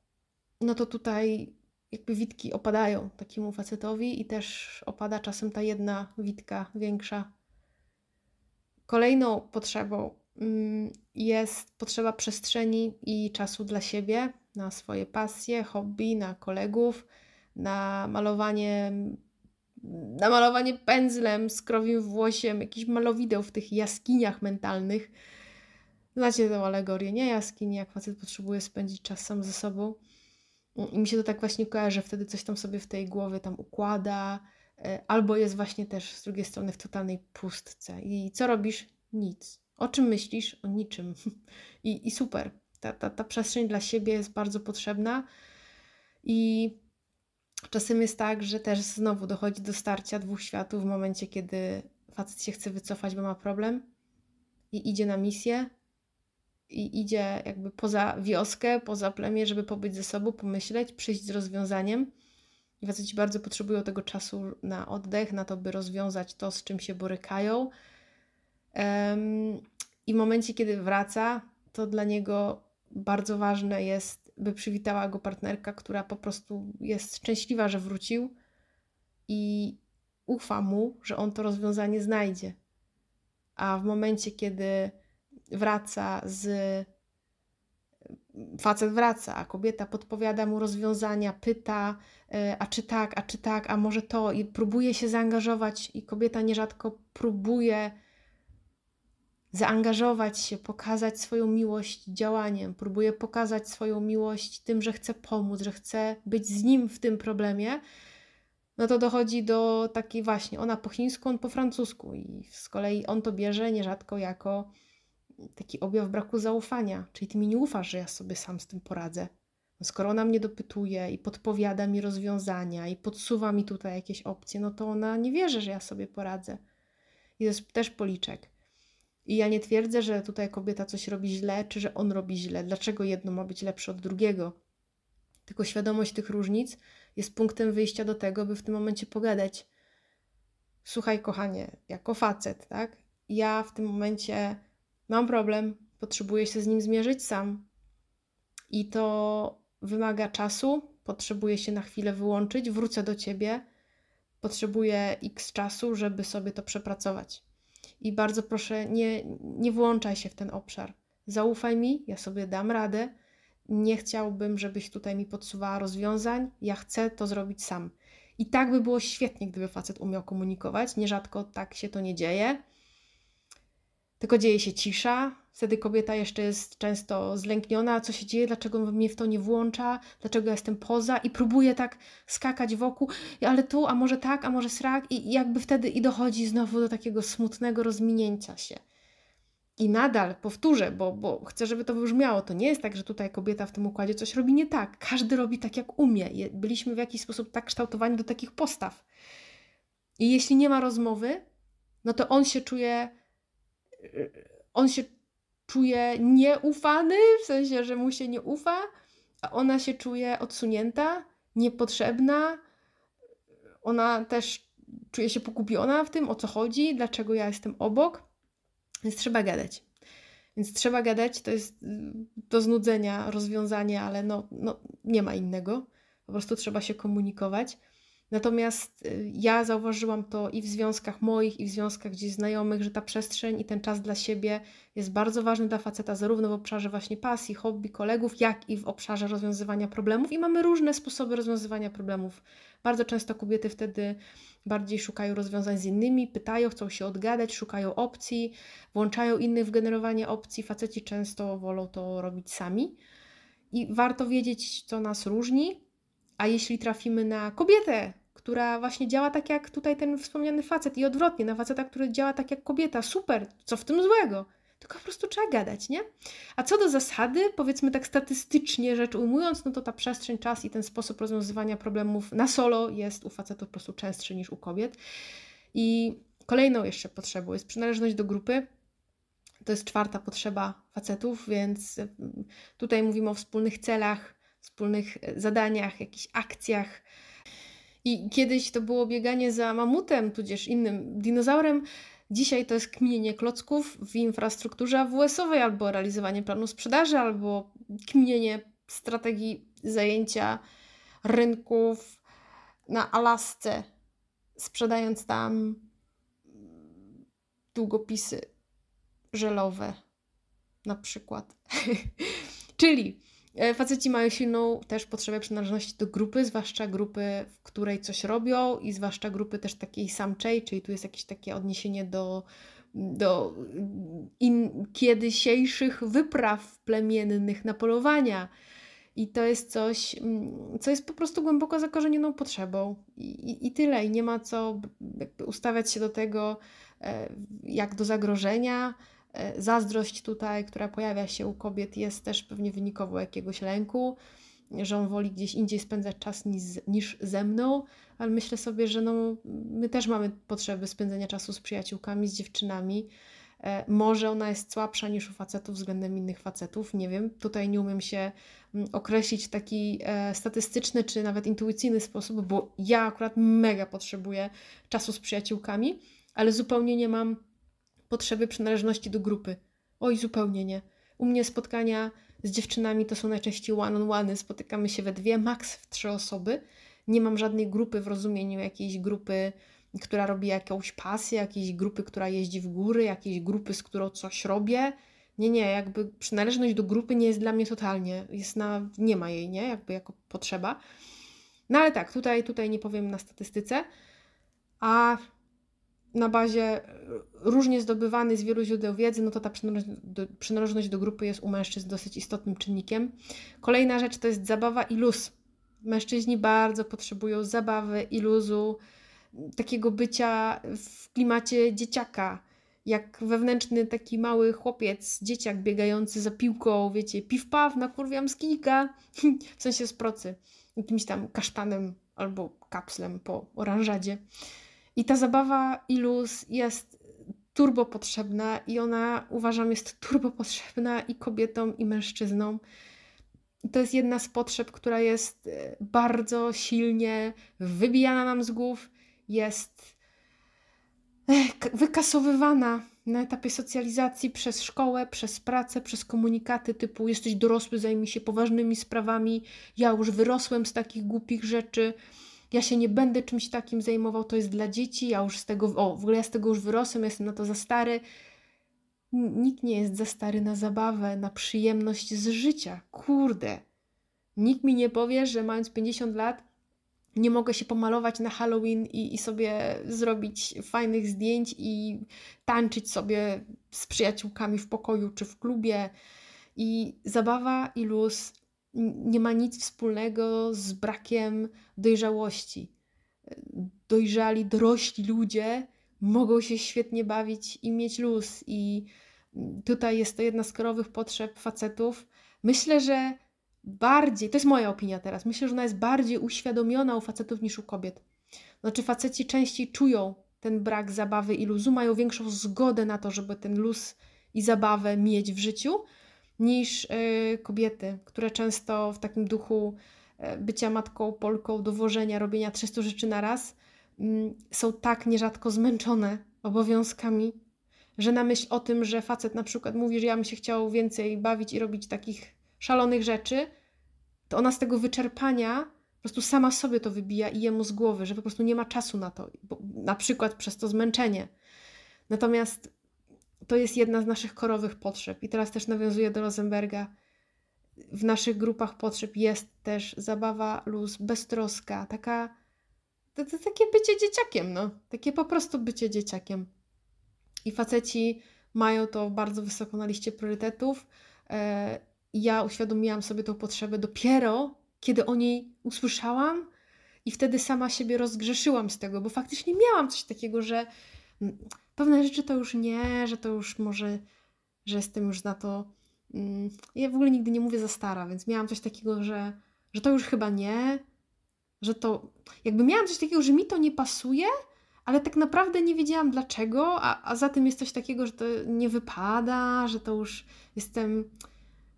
no to tutaj jakby witki opadają takiemu facetowi i też opada czasem ta jedna witka większa. Kolejną potrzebą mm, jest potrzeba przestrzeni i czasu dla siebie, na swoje pasje, hobby, na kolegów, na malowanie, na malowanie pędzlem, skrowim włosiem, jakiś malowideł w tych jaskiniach mentalnych. Znacie tę alegorię, nie jaskini, jak facet potrzebuje spędzić czas sam ze sobą. I mi się to tak właśnie kojarzy, wtedy coś tam sobie w tej głowie tam układa, e, albo jest właśnie też z drugiej strony w totalnej pustce. I co robisz? Nic. O czym myślisz? O niczym. I, i super. Ta, ta, ta przestrzeń dla siebie jest bardzo potrzebna. I czasem jest tak, że też znowu dochodzi do starcia dwóch światów w momencie, kiedy facet się chce wycofać, bo ma problem i idzie na misję, i idzie jakby poza wioskę, poza plemię, żeby pobyć ze sobą, pomyśleć, przyjść z rozwiązaniem. I facyci bardzo potrzebują tego czasu na oddech, na to, by rozwiązać to, z czym się borykają. Um, I w momencie, kiedy wraca, to dla niego bardzo ważne jest, by przywitała go partnerka, która po prostu jest szczęśliwa, że wrócił i ufa mu, że on to rozwiązanie znajdzie. A w momencie, kiedy wraca z. Facet wraca, a kobieta podpowiada mu rozwiązania, pyta, e, a czy tak, a czy tak, a może to, i próbuje się zaangażować, i kobieta nierzadko próbuje zaangażować się, pokazać swoją miłość działaniem, próbuje pokazać swoją miłość tym, że chce pomóc, że chce być z nim w tym problemie, no to dochodzi do takiej właśnie, ona po chińsku, on po francusku i z kolei on to bierze nierzadko jako taki objaw braku zaufania, czyli ty mi nie ufasz, że ja sobie sam z tym poradzę. No skoro ona mnie dopytuje i podpowiada mi rozwiązania i podsuwa mi tutaj jakieś opcje, no to ona nie wierzy, że ja sobie poradzę. I to jest też policzek. I ja nie twierdzę, że tutaj kobieta coś robi źle, czy że on robi źle. Dlaczego jedno ma być lepsze od drugiego? Tylko świadomość tych różnic jest punktem wyjścia do tego, by w tym momencie pogadać. Słuchaj, kochanie, jako facet, tak? Ja w tym momencie Mam problem, potrzebuję się z nim zmierzyć sam. I to wymaga czasu, potrzebuję się na chwilę wyłączyć, wrócę do ciebie, potrzebuję x czasu, żeby sobie to przepracować. I bardzo proszę, nie, nie włączaj się w ten obszar. Zaufaj mi, ja sobie dam radę. Nie chciałbym, żebyś tutaj mi podsuwała rozwiązań. Ja chcę to zrobić sam. I tak by było świetnie, gdyby facet umiał komunikować. Nierzadko tak się to nie dzieje tylko dzieje się cisza, wtedy kobieta jeszcze jest często zlękniona, co się dzieje, dlaczego mnie w to nie włącza, dlaczego ja jestem poza i próbuje tak skakać wokół, ale tu, a może tak, a może srak i jakby wtedy i dochodzi znowu do takiego smutnego rozminięcia się. I nadal powtórzę, bo, bo chcę, żeby to wybrzmiało. To nie jest tak, że tutaj kobieta w tym układzie coś robi nie tak. Każdy robi tak, jak umie. Byliśmy w jakiś sposób tak kształtowani do takich postaw. I jeśli nie ma rozmowy, no to on się czuje on się czuje nieufany, w sensie, że mu się nie ufa, a ona się czuje odsunięta, niepotrzebna. Ona też czuje się pokupiona w tym, o co chodzi, dlaczego ja jestem obok. Więc trzeba gadać. Więc trzeba gadać, to jest y, do znudzenia rozwiązanie, ale no, no nie ma innego. Po prostu trzeba się komunikować. Natomiast y, ja zauważyłam to i w związkach moich, i w związkach gdzieś znajomych, że ta przestrzeń i ten czas dla siebie jest bardzo ważny dla faceta, zarówno w obszarze właśnie pasji, hobby, kolegów, jak i w obszarze rozwiązywania problemów. I mamy różne sposoby rozwiązywania problemów. Bardzo często kobiety wtedy bardziej szukają rozwiązań z innymi, pytają, chcą się odgadać, szukają opcji, włączają innych w generowanie opcji. Faceci często wolą to robić sami. I warto wiedzieć, co nas różni, a jeśli trafimy na kobietę, która właśnie działa tak jak tutaj ten wspomniany facet i odwrotnie, na faceta, który działa tak jak kobieta, super, co w tym złego? Tylko po prostu trzeba gadać, nie? A co do zasady, powiedzmy tak statystycznie rzecz ujmując, no to ta przestrzeń, czas i ten sposób rozwiązywania problemów na solo jest u facetów po prostu częstszy niż u kobiet. I kolejną jeszcze potrzebą jest przynależność do grupy. To jest czwarta potrzeba facetów, więc mm, tutaj mówimy o wspólnych celach, wspólnych e, zadaniach, jakichś akcjach. I kiedyś to było bieganie za mamutem, tudzież innym dinozaurem. Dzisiaj to jest kminienie klocków w infrastrukturze AWS-owej, albo realizowanie planu sprzedaży, albo kminienie strategii zajęcia rynków na Alasce, sprzedając tam długopisy żelowe na przykład. Czyli E, faceci mają silną też potrzebę przynależności do grupy, zwłaszcza grupy, w której coś robią i zwłaszcza grupy też takiej samczej, czyli tu jest jakieś takie odniesienie do, do in, wypraw plemiennych na polowania. I to jest coś, mm, co jest po prostu głęboko zakorzenioną potrzebą. I, i, i tyle. I nie ma co ustawiać się do tego e, jak do zagrożenia E, zazdrość tutaj, która pojawia się u kobiet, jest też pewnie wynikowo jakiegoś lęku, że on woli gdzieś indziej spędzać czas niż, niż ze mną, ale myślę sobie, że no, my też mamy potrzeby spędzenia czasu z przyjaciółkami, z dziewczynami. E, może ona jest słabsza niż u facetów względem innych facetów, nie wiem. Tutaj nie umiem się mm, określić w taki e, statystyczny czy nawet intuicyjny sposób, bo ja akurat mega potrzebuję czasu z przyjaciółkami, ale zupełnie nie mam potrzeby przynależności do grupy. Oj, zupełnie nie. U mnie spotkania z dziewczynami to są najczęściej one-on-one, spotykamy się we dwie, maks w trzy osoby. Nie mam żadnej grupy w rozumieniu jakiejś grupy, która robi jakąś pasję, jakiejś grupy, która jeździ w góry, jakiejś grupy, z którą coś robię. Nie, nie, jakby przynależność do grupy nie jest dla mnie totalnie, jest na, nie ma jej, nie, jakby jako potrzeba. No ale tak, tutaj, tutaj nie powiem na statystyce. A na bazie e, różnie zdobywanej z wielu źródeł wiedzy, no to ta przynależność do, grupy jest u mężczyzn dosyć istotnym czynnikiem. Kolejna rzecz to jest zabawa i luz. Mężczyźni bardzo potrzebują zabawy i luzu, takiego bycia w klimacie dzieciaka, jak wewnętrzny taki mały chłopiec, dzieciak biegający za piłką, wiecie, piw-paw, nakurwiam z kijka, w sensie z procy, jakimś tam kasztanem albo kapslem po oranżadzie. I ta zabawa i luz jest turbo potrzebna i ona uważam jest turbo potrzebna i kobietom i mężczyznom. To jest jedna z potrzeb, która jest e, bardzo silnie wybijana nam z głów, jest e, wykasowywana na etapie socjalizacji przez szkołę, przez pracę, przez komunikaty typu jesteś dorosły, zajmij się poważnymi sprawami, ja już wyrosłem z takich głupich rzeczy ja się nie będę czymś takim zajmował, to jest dla dzieci, ja już z tego, o, w ogóle ja z tego już wyrosłem, jestem na to za stary. Nikt nie jest za stary na zabawę, na przyjemność z życia. Kurde. Nikt mi nie powie, że mając 50 lat, nie mogę się pomalować na Halloween i, i sobie zrobić fajnych zdjęć i tańczyć sobie z przyjaciółkami w pokoju czy w klubie. I zabawa i luz nie ma nic wspólnego z brakiem dojrzałości. Dojrzali, dorośli ludzie mogą się świetnie bawić i mieć luz, i tutaj jest to jedna z korowych potrzeb facetów. Myślę, że bardziej, to jest moja opinia teraz, myślę, że ona jest bardziej uświadomiona u facetów niż u kobiet. Znaczy, faceci częściej czują ten brak zabawy i luzu, mają większą zgodę na to, żeby ten luz i zabawę mieć w życiu, niż y, kobiety, które często w takim duchu e, bycia matką, Polką, dowożenia, robienia 300 rzeczy na raz, mm, są tak nierzadko zmęczone obowiązkami, że na myśl o tym, że facet na przykład mówi, że ja bym się chciał więcej bawić i robić takich szalonych rzeczy, to ona z tego wyczerpania po prostu sama sobie to wybija i jemu z głowy, że po prostu nie ma czasu na to, na przykład przez to zmęczenie. Natomiast to jest jedna z naszych korowych potrzeb. I teraz też nawiązuję do Rosenberga. W naszych grupach potrzeb jest też zabawa, luz, beztroska, taka, to, to takie bycie dzieciakiem, no. Takie po prostu bycie dzieciakiem. I faceci mają to bardzo wysoko na liście priorytetów. E, ja uświadomiłam sobie tą potrzebę dopiero, kiedy o niej usłyszałam i wtedy sama siebie rozgrzeszyłam z tego, bo faktycznie miałam coś takiego, że pewne rzeczy to już nie, że to już może, że jestem już na to. Mm, ja w ogóle nigdy nie mówię za stara, więc miałam coś takiego, że, że to już chyba nie, że to. Jakby miałam coś takiego, że mi to nie pasuje, ale tak naprawdę nie wiedziałam dlaczego, a, a za tym jest coś takiego, że to nie wypada, że to już jestem,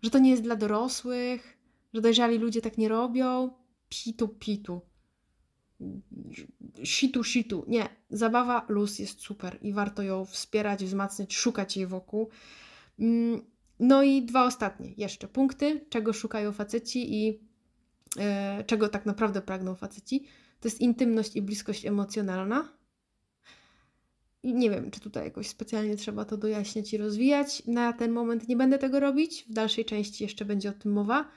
że to nie jest dla dorosłych, że dojrzali ludzie tak nie robią. Pitu, pitu situ, situ. Nie, zabawa luz jest super i warto ją wspierać, wzmacniać, szukać jej wokół. Mm, no i dwa ostatnie jeszcze punkty, czego szukają faceci i e, czego tak naprawdę pragną faceci. To jest intymność i bliskość emocjonalna. I nie wiem, czy tutaj jakoś specjalnie trzeba to dojaśniać i rozwijać. Na ten moment nie będę tego robić. W dalszej części jeszcze będzie o tym mowa.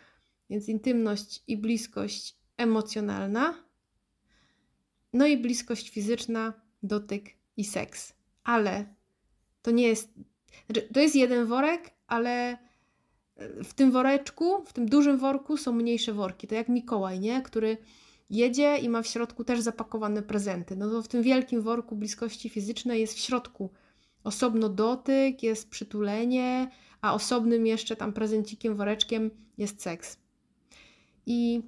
Więc intymność i bliskość emocjonalna. No i bliskość fizyczna, dotyk i seks. Ale to nie jest. Znaczy, to jest jeden worek, ale e, w tym woreczku, w tym dużym worku są mniejsze worki. To jak Mikołaj, nie? Który jedzie i ma w środku też zapakowane prezenty. No to w tym wielkim worku bliskości fizycznej jest w środku osobno dotyk, jest przytulenie, a osobnym jeszcze tam prezencikiem, woreczkiem jest seks. I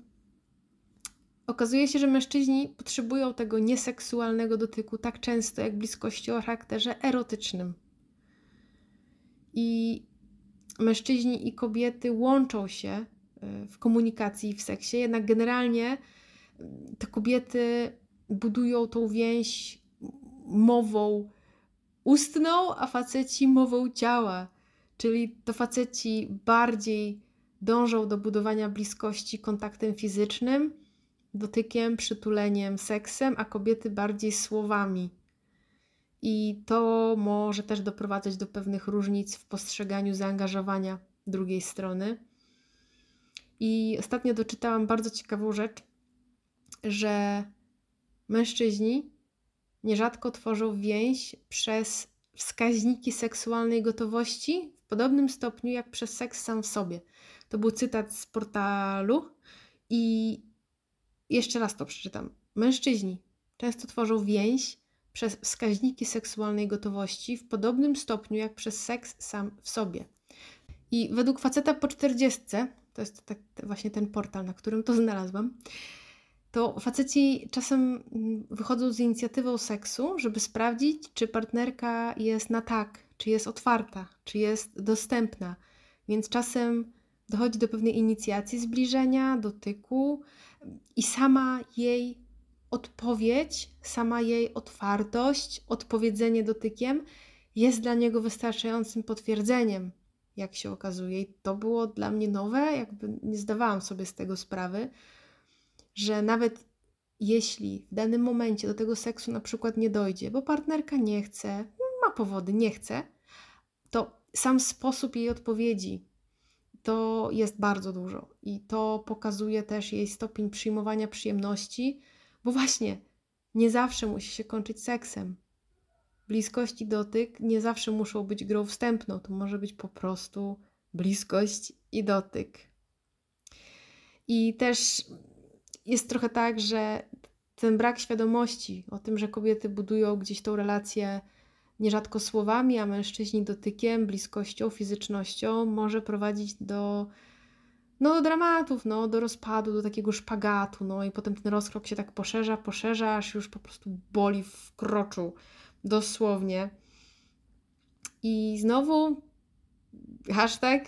Okazuje się, że mężczyźni potrzebują tego nieseksualnego dotyku tak często jak bliskości o charakterze erotycznym. I mężczyźni i kobiety łączą się e, w komunikacji i w seksie, jednak generalnie mm, te kobiety budują tą więź mową ustną, a faceci mową ciała. Czyli to faceci bardziej dążą do budowania bliskości kontaktem fizycznym, dotykiem, przytuleniem, seksem, a kobiety bardziej słowami. I to może też doprowadzać do pewnych różnic w postrzeganiu zaangażowania drugiej strony. I ostatnio doczytałam bardzo ciekawą rzecz, że mężczyźni nierzadko tworzą więź przez wskaźniki seksualnej gotowości w podobnym stopniu jak przez seks sam w sobie. To był cytat z portalu i jeszcze raz to przeczytam. Mężczyźni często tworzą więź przez wskaźniki seksualnej gotowości w podobnym stopniu jak przez seks sam w sobie. I według faceta po 40, to jest tak właśnie ten portal, na którym to znalazłam, to faceci czasem wychodzą z inicjatywą seksu, żeby sprawdzić, czy partnerka jest na tak, czy jest otwarta, czy jest dostępna. Więc czasem dochodzi do pewnej inicjacji zbliżenia, dotyku, i sama jej odpowiedź, sama jej otwartość, odpowiedzenie dotykiem jest dla niego wystarczającym potwierdzeniem, jak się okazuje. I to było dla mnie nowe, jakby nie zdawałam sobie z tego sprawy, że nawet jeśli w danym momencie do tego seksu na przykład nie dojdzie, bo partnerka nie chce, ma powody, nie chce, to sam sposób jej odpowiedzi, to jest bardzo dużo i to pokazuje też jej stopień przyjmowania przyjemności, bo właśnie nie zawsze musi się kończyć seksem. Bliskość i dotyk nie zawsze muszą być grą wstępną, to może być po prostu bliskość i dotyk. I też jest trochę tak, że ten brak świadomości o tym, że kobiety budują gdzieś tą relację nierzadko słowami, a mężczyźni dotykiem, bliskością, fizycznością może prowadzić do no, do dramatów, no, do rozpadu, do takiego szpagatu, no i potem ten rozkrok się tak poszerza, poszerza, aż już po prostu boli w kroczu, dosłownie. I znowu hashtag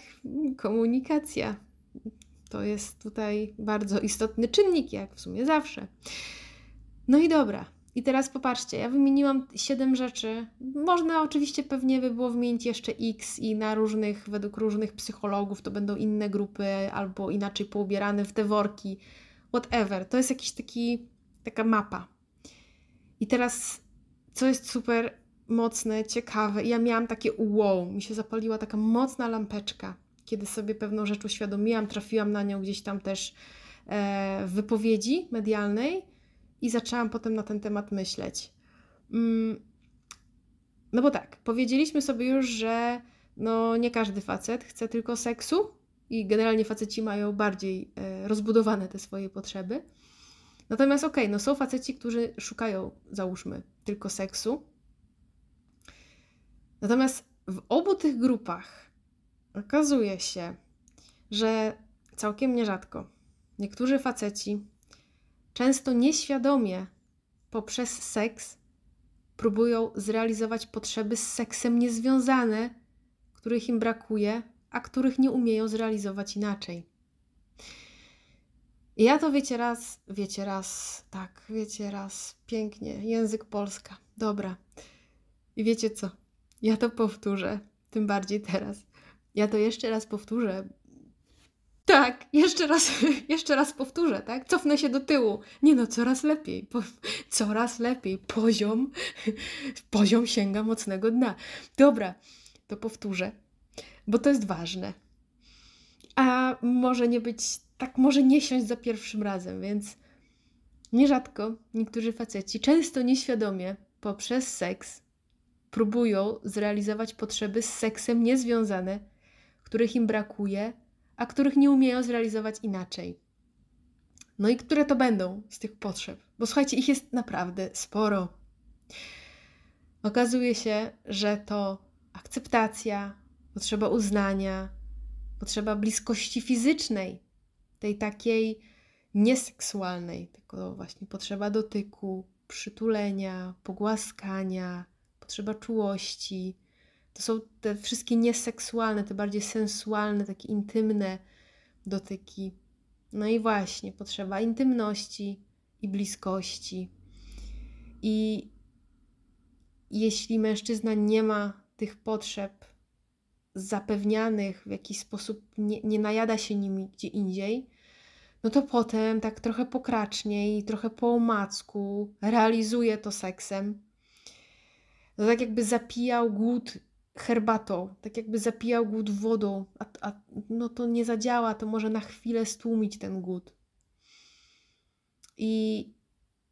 komunikacja. To jest tutaj bardzo istotny czynnik, jak w sumie zawsze. No i dobra, i teraz popatrzcie, ja wymieniłam 7 rzeczy. Można oczywiście pewnie by było wymienić jeszcze X i na różnych, według różnych psychologów to będą inne grupy albo inaczej poubierane w te worki. Whatever. To jest jakiś taki, taka mapa. I teraz, co jest super mocne, ciekawe, ja miałam takie wow, mi się zapaliła taka mocna lampeczka, kiedy sobie pewną rzecz uświadomiłam, trafiłam na nią gdzieś tam też e, w wypowiedzi medialnej i zaczęłam potem na ten temat myśleć. Mm, no bo tak, powiedzieliśmy sobie już, że no nie każdy facet chce tylko seksu i generalnie faceci mają bardziej e, rozbudowane te swoje potrzeby. Natomiast okej, okay, no są faceci, którzy szukają, załóżmy, tylko seksu. Natomiast w obu tych grupach okazuje się, że całkiem nierzadko niektórzy faceci często nieświadomie poprzez seks próbują zrealizować potrzeby z seksem niezwiązane, których im brakuje, a których nie umieją zrealizować inaczej. I ja to wiecie raz, wiecie raz, tak, wiecie raz, pięknie, język polska, dobra. I wiecie co? Ja to powtórzę, tym bardziej teraz. Ja to jeszcze raz powtórzę, tak, jeszcze raz, jeszcze raz powtórzę, tak? Cofnę się do tyłu. Nie no, coraz lepiej, po, coraz lepiej. Poziom, poziom sięga mocnego dna. Dobra, to powtórzę, bo to jest ważne. A może nie być, tak może nie siąść za pierwszym razem, więc nierzadko niektórzy faceci, często nieświadomie, poprzez seks próbują zrealizować potrzeby z seksem niezwiązane, których im brakuje a których nie umieją zrealizować inaczej. No i które to będą z tych potrzeb? Bo słuchajcie, ich jest naprawdę sporo. Okazuje się, że to akceptacja, potrzeba uznania, potrzeba bliskości fizycznej, tej takiej nieseksualnej, tylko właśnie potrzeba dotyku, przytulenia, pogłaskania, potrzeba czułości, to są te wszystkie nieseksualne, te bardziej sensualne, takie intymne dotyki. No i właśnie, potrzeba intymności i bliskości. I jeśli mężczyzna nie ma tych potrzeb zapewnianych w jakiś sposób, nie, nie najada się nimi gdzie indziej, no to potem tak trochę pokracznie i trochę po omacku realizuje to seksem. To tak jakby zapijał głód herbatą, tak jakby zapijał głód wodą, a, a no to nie zadziała, to może na chwilę stłumić ten głód. I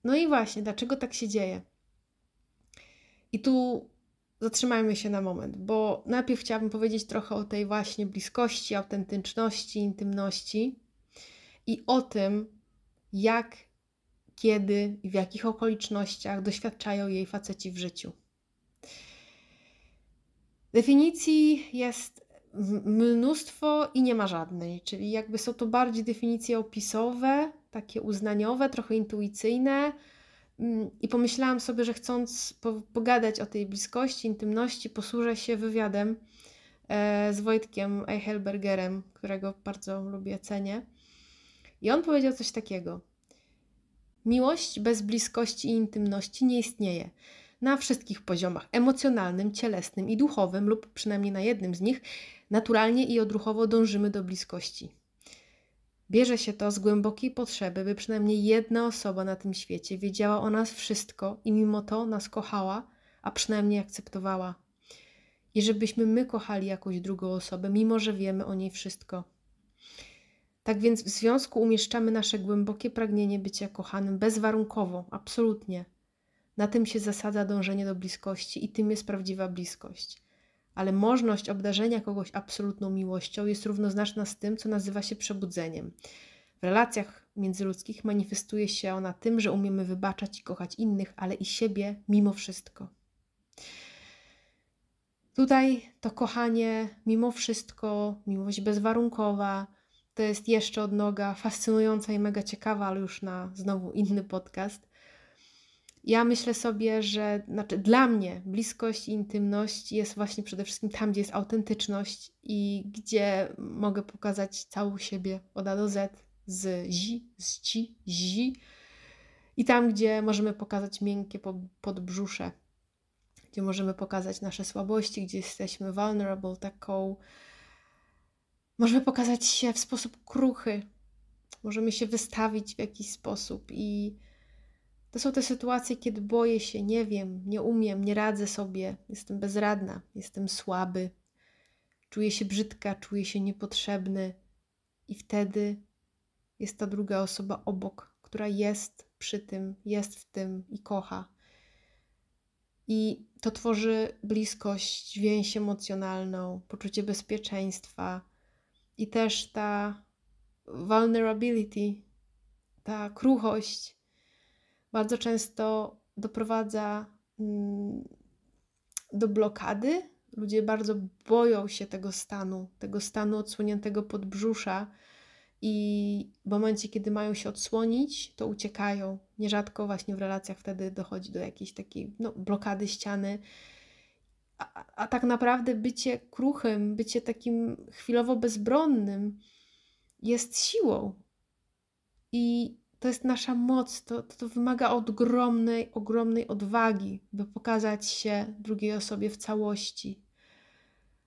no i właśnie, dlaczego tak się dzieje? I tu zatrzymajmy się na moment, bo najpierw chciałabym powiedzieć trochę o tej właśnie bliskości, autentyczności, intymności i o tym, jak, kiedy i w jakich okolicznościach doświadczają jej faceci w życiu. Definicji jest mnóstwo i nie ma żadnej, czyli jakby są to bardziej definicje opisowe, takie uznaniowe, trochę intuicyjne. Mm, I pomyślałam sobie, że chcąc pogadać o tej bliskości, intymności, posłużę się wywiadem e, z Wojtkiem Eichelbergerem, którego bardzo lubię, cenię. I on powiedział coś takiego: Miłość bez bliskości i intymności nie istnieje na wszystkich poziomach emocjonalnym, cielesnym i duchowym, lub przynajmniej na jednym z nich, naturalnie i odruchowo dążymy do bliskości. Bierze się to z głębokiej potrzeby, by przynajmniej jedna osoba na tym świecie wiedziała o nas wszystko i mimo to nas kochała, a przynajmniej akceptowała. I żebyśmy my kochali jakąś drugą osobę, mimo że wiemy o niej wszystko. Tak więc w związku umieszczamy nasze głębokie pragnienie bycia kochanym bezwarunkowo, absolutnie, na tym się zasadza dążenie do bliskości i tym jest prawdziwa bliskość. Ale możność obdarzenia kogoś absolutną miłością jest równoznaczna z tym, co nazywa się przebudzeniem. W relacjach międzyludzkich manifestuje się ona tym, że umiemy wybaczać i kochać innych, ale i siebie mimo wszystko. Tutaj to kochanie mimo wszystko, miłość bezwarunkowa, to jest jeszcze odnoga fascynująca i mega ciekawa, ale już na znowu inny podcast. Ja myślę sobie, że znaczy dla mnie bliskość i intymność jest właśnie przede wszystkim tam, gdzie jest autentyczność i gdzie mogę pokazać całą siebie od A do Z, z zi, z ci, zi. I tam, gdzie możemy pokazać miękkie podbrzusze, gdzie możemy pokazać nasze słabości, gdzie jesteśmy vulnerable, taką. Możemy pokazać się w sposób kruchy, możemy się wystawić w jakiś sposób i to są te sytuacje, kiedy boję się, nie wiem, nie umiem, nie radzę sobie, jestem bezradna, jestem słaby, czuję się brzydka, czuję się niepotrzebny, i wtedy jest ta druga osoba obok, która jest przy tym, jest w tym i kocha. I to tworzy bliskość, więź emocjonalną, poczucie bezpieczeństwa i też ta vulnerability, ta kruchość bardzo często doprowadza mm, do blokady. Ludzie bardzo boją się tego stanu, tego stanu odsłoniętego podbrzusza i w momencie, kiedy mają się odsłonić, to uciekają. Nierzadko właśnie w relacjach wtedy dochodzi do jakiejś takiej no, blokady ściany. A, a tak naprawdę bycie kruchym, bycie takim chwilowo bezbronnym jest siłą. I to jest nasza moc, to, to, to wymaga ogromnej, ogromnej odwagi, by pokazać się drugiej osobie w całości,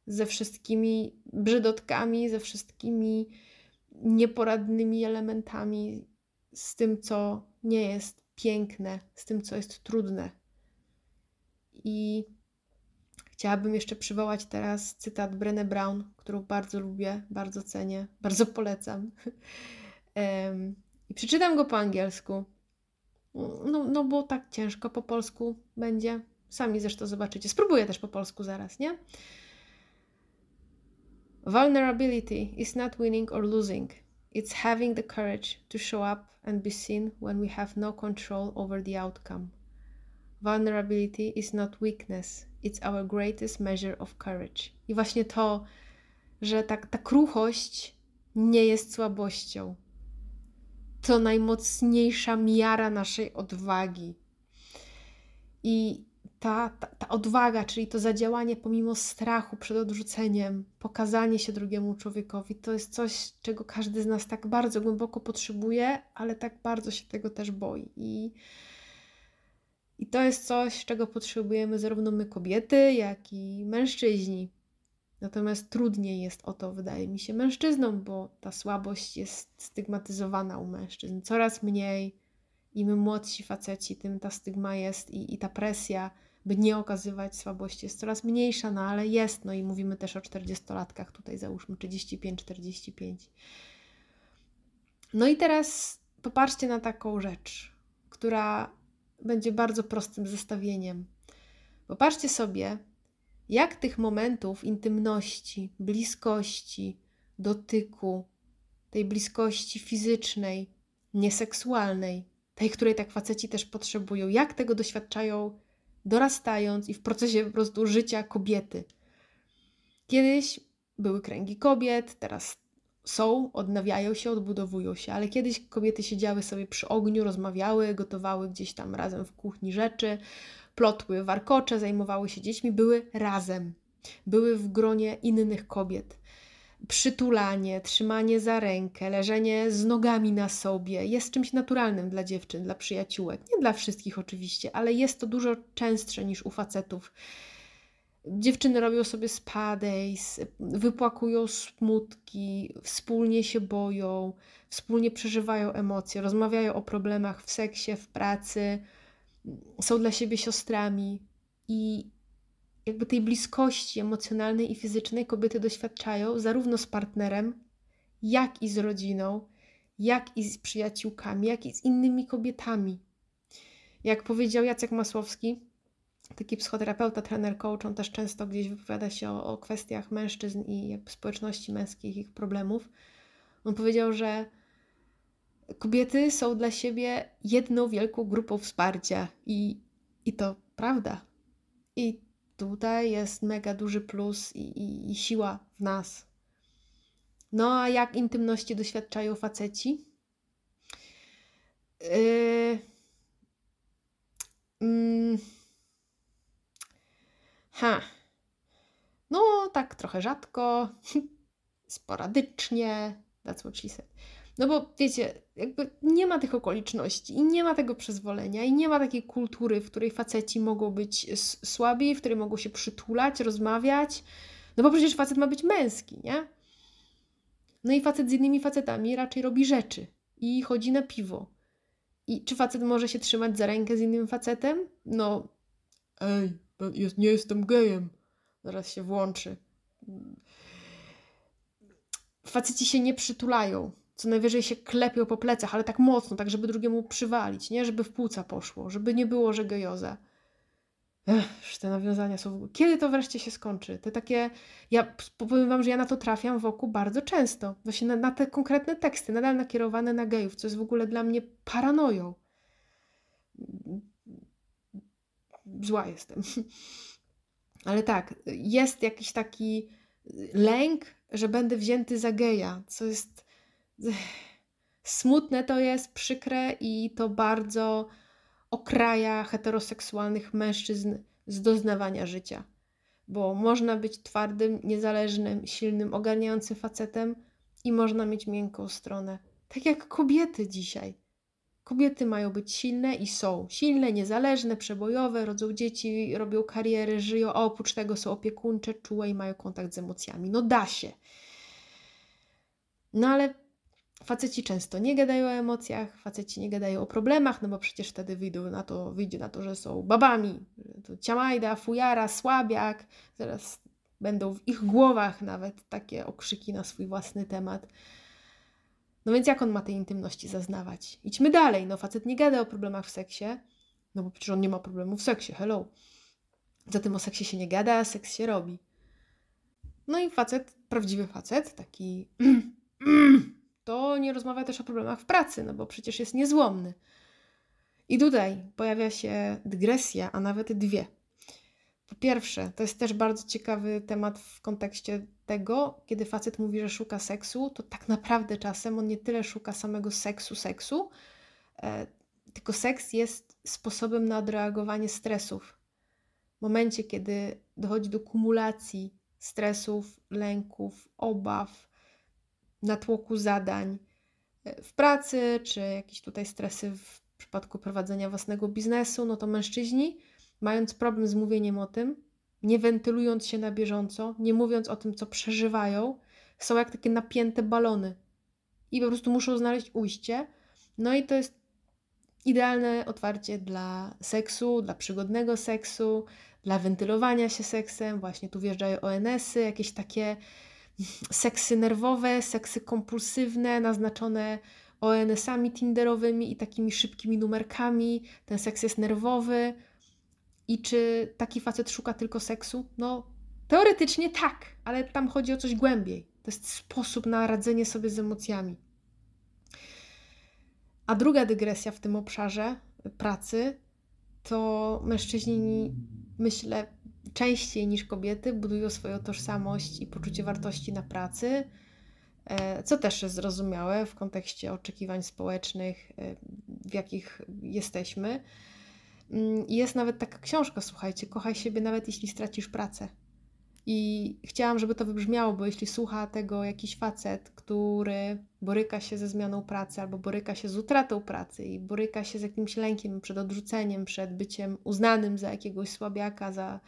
ze wszystkimi brzydotkami, ze wszystkimi nieporadnymi elementami, z tym, co nie jest piękne, z tym, co jest trudne. I chciałabym jeszcze przywołać teraz cytat Brené Brown, którą bardzo lubię, bardzo cenię, bardzo polecam. i przeczytam go po angielsku. No, no bo tak ciężko po polsku będzie. Sami zresztą zobaczycie. Spróbuję też po polsku zaraz, nie? Vulnerability is not winning or losing. It's having the courage to show up and be seen when we have no control over the outcome. Vulnerability is not weakness, it's our greatest measure of courage. I właśnie to, że ta, ta kruchość nie jest słabością to najmocniejsza miara naszej odwagi. I ta, ta, ta odwaga, czyli to zadziałanie pomimo strachu przed odrzuceniem, pokazanie się drugiemu człowiekowi, to jest coś, czego każdy z nas tak bardzo głęboko potrzebuje, ale tak bardzo się tego też boi. I, i to jest coś, czego potrzebujemy zarówno my kobiety, jak i mężczyźni. Natomiast trudniej jest o to, wydaje mi się, mężczyznom, bo ta słabość jest stygmatyzowana u mężczyzn. Coraz mniej, im młodsi faceci, tym ta stygma jest i, i ta presja, by nie okazywać słabości, jest coraz mniejsza, no ale jest. No i mówimy też o 40-latkach tutaj, załóżmy 35-45. No i teraz popatrzcie na taką rzecz, która będzie bardzo prostym zestawieniem. Popatrzcie sobie, jak tych momentów intymności, bliskości, dotyku, tej bliskości fizycznej, nieseksualnej, tej, której tak faceci też potrzebują, jak tego doświadczają dorastając i w procesie po prostu życia kobiety. Kiedyś były kręgi kobiet, teraz są, odnawiają się, odbudowują się, ale kiedyś kobiety siedziały sobie przy ogniu, rozmawiały, gotowały gdzieś tam razem w kuchni rzeczy, plotły, warkocze, zajmowały się dziećmi, były razem, były w gronie innych kobiet. Przytulanie, trzymanie za rękę, leżenie z nogami na sobie jest czymś naturalnym dla dziewczyn, dla przyjaciółek. Nie dla wszystkich oczywiście, ale jest to dużo częstsze niż u facetów. Dziewczyny robią sobie spa wypłakują smutki, wspólnie się boją, wspólnie przeżywają emocje, rozmawiają o problemach w seksie, w pracy, są dla siebie siostrami i jakby tej bliskości emocjonalnej i fizycznej kobiety doświadczają zarówno z partnerem, jak i z rodziną, jak i z przyjaciółkami, jak i z innymi kobietami. Jak powiedział Jacek Masłowski, taki psychoterapeuta, trener, coach, on też często gdzieś wypowiada się o, o kwestiach mężczyzn i jakby społeczności męskich, ich problemów. On powiedział, że Kobiety są dla siebie jedną wielką grupą wsparcia i, i to prawda. I tutaj jest mega duży plus i, i, i siła w nas. No a jak intymności doświadczają faceci? Yy... Mm, ha. No, tak trochę rzadko, sporadycznie. That's what she said. No bo wiecie, jakby nie ma tych okoliczności i nie ma tego przyzwolenia i nie ma takiej kultury, w której faceci mogą być słabi, w której mogą się przytulać, rozmawiać. No bo przecież facet ma być męski, nie? No i facet z innymi facetami raczej robi rzeczy i chodzi na piwo. I czy facet może się trzymać za rękę z innym facetem? No, ej, nie jestem gejem. Zaraz się włączy. Faceci się nie przytulają, co najwyżej się klepią po plecach, ale tak mocno, tak żeby drugiemu przywalić, nie? Żeby w płuca poszło, żeby nie było, że gejoza. Ech, te nawiązania są... Kiedy to wreszcie się skończy? Te takie... Ja powiem Wam, że ja na to trafiam wokół bardzo często. Właśnie na, na te konkretne teksty, nadal nakierowane na gejów, co jest w ogóle dla mnie paranoją. Zła jestem. Ale tak, jest jakiś taki lęk, że będę wzięty za geja, co jest smutne to jest, przykre i to bardzo okraja heteroseksualnych mężczyzn z doznawania życia. Bo można być twardym, niezależnym, silnym, ogarniającym facetem i można mieć miękką stronę. Tak jak kobiety dzisiaj. Kobiety mają być silne i są. Silne, niezależne, przebojowe, rodzą dzieci, robią kariery, żyją, a oprócz tego są opiekuńcze, czułe i mają kontakt z emocjami. No da się. No ale Faceci często nie gadają o emocjach, faceci nie gadają o problemach, no bo przecież wtedy wyjdą na to, wyjdzie na to, że są babami, to ciamajda, fujara, słabiak. Zaraz będą w ich głowach nawet takie okrzyki na swój własny temat. No więc jak on ma tej intymności zaznawać? Idźmy dalej. No facet nie gada o problemach w seksie, no bo przecież on nie ma problemu w seksie, hello. Zatem o seksie się nie gada, a seks się robi. No i facet, prawdziwy facet, taki mm, to nie rozmawia też o problemach w pracy, no bo przecież jest niezłomny. I tutaj pojawia się dygresja, a nawet dwie. Po pierwsze, to jest też bardzo ciekawy temat w kontekście tego, kiedy facet mówi, że szuka seksu, to tak naprawdę czasem on nie tyle szuka samego seksu, seksu, e, tylko seks jest sposobem na odreagowanie stresów. W momencie, kiedy dochodzi do kumulacji stresów, lęków, obaw, natłoku zadań e, w pracy, czy jakieś tutaj stresy w przypadku prowadzenia własnego biznesu, no to mężczyźni, mając problem z mówieniem o tym, nie wentylując się na bieżąco, nie mówiąc o tym, co przeżywają, są jak takie napięte balony i po prostu muszą znaleźć ujście. No i to jest idealne otwarcie dla seksu, dla przygodnego seksu, dla wentylowania się seksem. Właśnie tu wjeżdżają ONS-y, jakieś takie seksy nerwowe, seksy kompulsywne, naznaczone ONS-ami tinderowymi i takimi szybkimi numerkami. Ten seks jest nerwowy. I czy taki facet szuka tylko seksu? No, teoretycznie tak, ale tam chodzi o coś głębiej. To jest sposób na radzenie sobie z emocjami. A druga dygresja w tym obszarze pracy to mężczyźni, myślę, częściej niż kobiety budują swoją tożsamość i poczucie wartości na pracy, e, co też jest zrozumiałe w kontekście oczekiwań społecznych, e, w jakich jesteśmy. Mm, jest nawet taka książka, słuchajcie, kochaj siebie nawet jeśli stracisz pracę. I chciałam, żeby to wybrzmiało, bo jeśli słucha tego jakiś facet, który boryka się ze zmianą pracy albo boryka się z utratą pracy i boryka się z jakimś lękiem przed odrzuceniem, przed byciem uznanym za jakiegoś słabiaka, za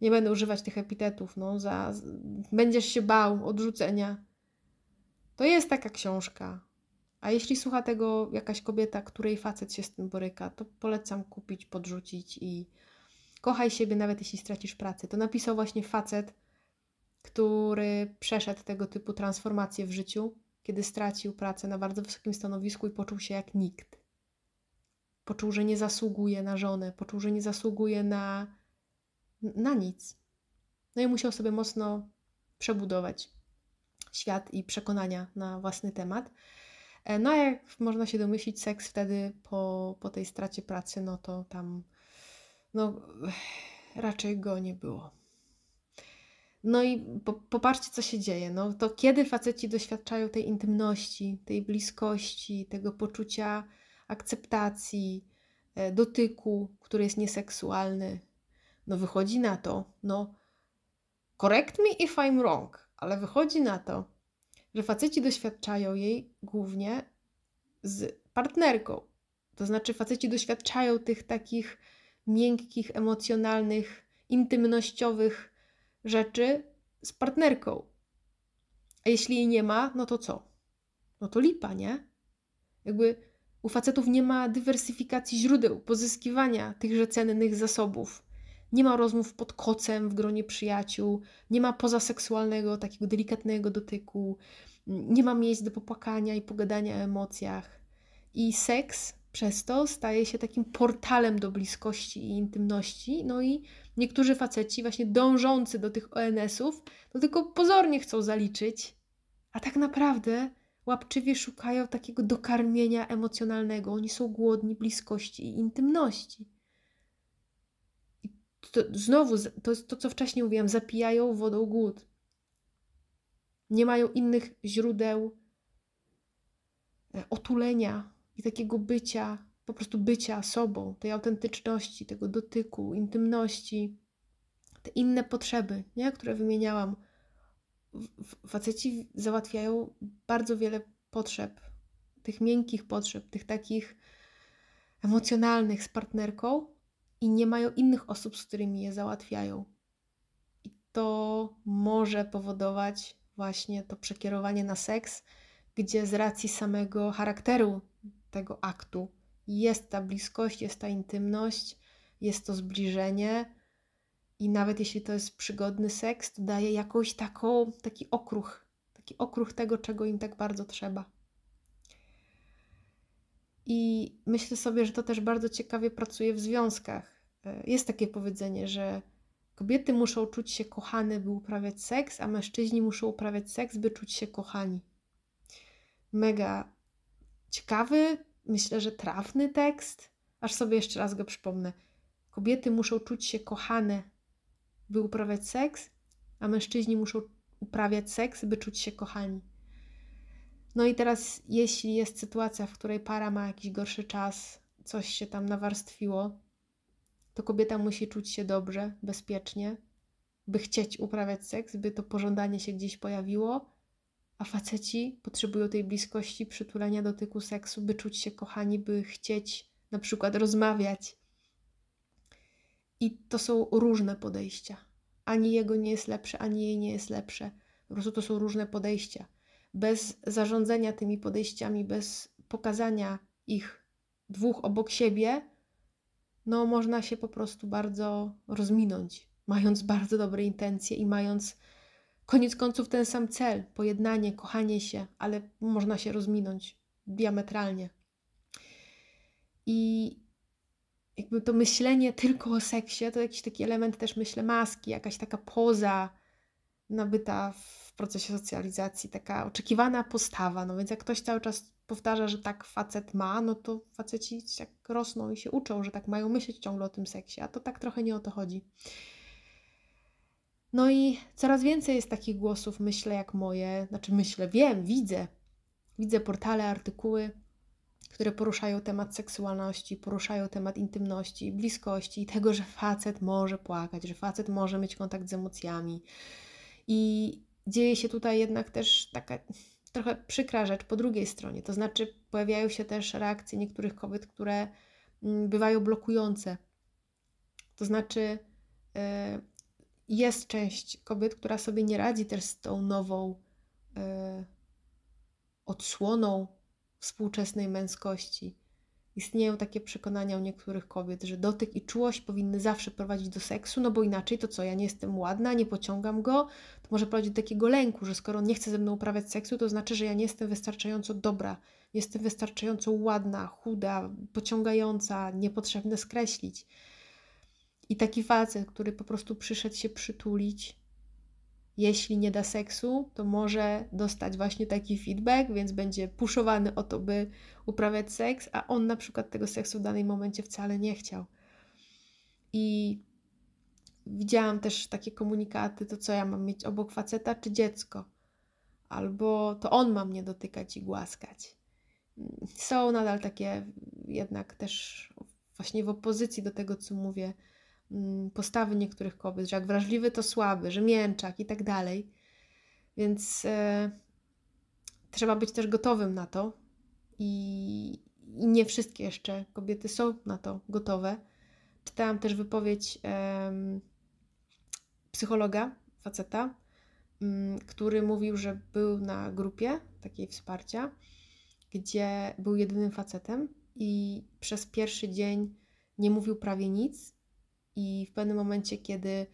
nie będę używać tych epitetów, no, za, będziesz się bał odrzucenia. To jest taka książka. A jeśli słucha tego jakaś kobieta, której facet się z tym boryka, to polecam kupić, podrzucić i kochaj siebie, nawet jeśli stracisz pracę. To napisał właśnie facet, który przeszedł tego typu transformację w życiu, kiedy stracił pracę na bardzo wysokim stanowisku i poczuł się jak nikt. Poczuł, że nie zasługuje na żonę, poczuł, że nie zasługuje na na nic. No i musiał sobie mocno przebudować świat i przekonania na własny temat. E, no a jak można się domyślić, seks wtedy po, po tej stracie pracy, no to tam no, raczej go nie było. No i po, popatrzcie, co się dzieje. No to kiedy faceci doświadczają tej intymności, tej bliskości, tego poczucia akceptacji, e, dotyku, który jest nieseksualny, no wychodzi na to, no correct me if I'm wrong, ale wychodzi na to, że faceci doświadczają jej głównie z partnerką. To znaczy faceci doświadczają tych takich miękkich, emocjonalnych, intymnościowych rzeczy z partnerką. A jeśli jej nie ma, no to co? No to lipa, nie? Jakby u facetów nie ma dywersyfikacji źródeł, pozyskiwania tychże cennych zasobów nie ma rozmów pod kocem w gronie przyjaciół, nie ma pozaseksualnego, takiego delikatnego dotyku, nie ma miejsc do popłakania i pogadania o emocjach. I seks przez to staje się takim portalem do bliskości i intymności. No i niektórzy faceci, właśnie dążący do tych ONS-ów, to no tylko pozornie chcą zaliczyć, a tak naprawdę łapczywie szukają takiego dokarmienia emocjonalnego. Oni są głodni bliskości i intymności to, znowu, to jest to, co wcześniej mówiłam, zapijają wodą głód. Nie mają innych źródeł e, otulenia i takiego bycia, po prostu bycia sobą, tej autentyczności, tego dotyku, intymności, te inne potrzeby, nie? które wymieniałam. Faceci załatwiają bardzo wiele potrzeb, tych miękkich potrzeb, tych takich emocjonalnych z partnerką, i nie mają innych osób, z którymi je załatwiają. I to może powodować właśnie to przekierowanie na seks, gdzie z racji samego charakteru tego aktu jest ta bliskość, jest ta intymność, jest to zbliżenie. I nawet jeśli to jest przygodny seks, to daje jakąś taką, taki okruch, taki okruch tego, czego im tak bardzo trzeba. I myślę sobie, że to też bardzo ciekawie pracuje w związkach. E, jest takie powiedzenie, że kobiety muszą czuć się kochane, by uprawiać seks, a mężczyźni muszą uprawiać seks, by czuć się kochani. Mega ciekawy, myślę, że trafny tekst. Aż sobie jeszcze raz go przypomnę. Kobiety muszą czuć się kochane, by uprawiać seks, a mężczyźni muszą uprawiać seks, by czuć się kochani. No i teraz, jeśli jest sytuacja, w której para ma jakiś gorszy czas, coś się tam nawarstwiło, to kobieta musi czuć się dobrze, bezpiecznie, by chcieć uprawiać seks, by to pożądanie się gdzieś pojawiło, a faceci potrzebują tej bliskości, przytulania, dotyku seksu, by czuć się kochani, by chcieć na przykład rozmawiać. I to są różne podejścia. Ani jego nie jest lepsze, ani jej nie jest lepsze. Po prostu to są różne podejścia bez zarządzania tymi podejściami, bez pokazania ich dwóch obok siebie, no można się po prostu bardzo rozminąć, mając bardzo dobre intencje i mając koniec końców ten sam cel pojednanie, kochanie się, ale można się rozminąć diametralnie. I jakby to myślenie tylko o seksie to jakiś taki element też myślę maski, jakaś taka poza nabyta w procesie socjalizacji, taka oczekiwana postawa. No więc jak ktoś cały czas powtarza, że tak facet ma, no to faceci jak rosną i się uczą, że tak mają myśleć ciągle o tym seksie, a to tak trochę nie o to chodzi. No i coraz więcej jest takich głosów, myślę, jak moje, znaczy myślę, wiem, widzę, widzę portale, artykuły, które poruszają temat seksualności, poruszają temat intymności, bliskości i tego, że facet może płakać, że facet może mieć kontakt z emocjami. I dzieje się tutaj jednak też taka trochę przykra rzecz po drugiej stronie. To znaczy, pojawiają się też reakcje niektórych kobiet, które mm, bywają blokujące. To znaczy, e, jest część kobiet, która sobie nie radzi też z tą nową e, odsłoną współczesnej męskości. Istnieją takie przekonania u niektórych kobiet, że dotyk i czułość powinny zawsze prowadzić do seksu, no bo inaczej to co, ja nie jestem ładna, nie pociągam go, to może prowadzić do takiego lęku, że skoro nie chce ze mną uprawiać seksu, to znaczy, że ja nie jestem wystarczająco dobra, nie jestem wystarczająco ładna, chuda, pociągająca, niepotrzebne skreślić. I taki facet, który po prostu przyszedł się przytulić, jeśli nie da seksu, to może dostać właśnie taki feedback, więc będzie puszowany o to, by uprawiać seks, a on na przykład tego seksu w danym momencie wcale nie chciał. I widziałam też takie komunikaty, to co ja mam mieć obok faceta czy dziecko, albo to on ma mnie dotykać i głaskać. Są nadal takie jednak też właśnie w opozycji do tego, co mówię, Mm, postawy niektórych kobiet, że jak wrażliwy to słaby, że mięczak i tak dalej. Więc e, trzeba być też gotowym na to i, i, nie wszystkie jeszcze kobiety są na to gotowe. Czytałam też wypowiedź e, psychologa, faceta, m, mm, który mówił, że był na grupie takiej wsparcia, gdzie był jedynym facetem i przez pierwszy dzień nie mówił prawie nic, i w pewnym momencie, kiedy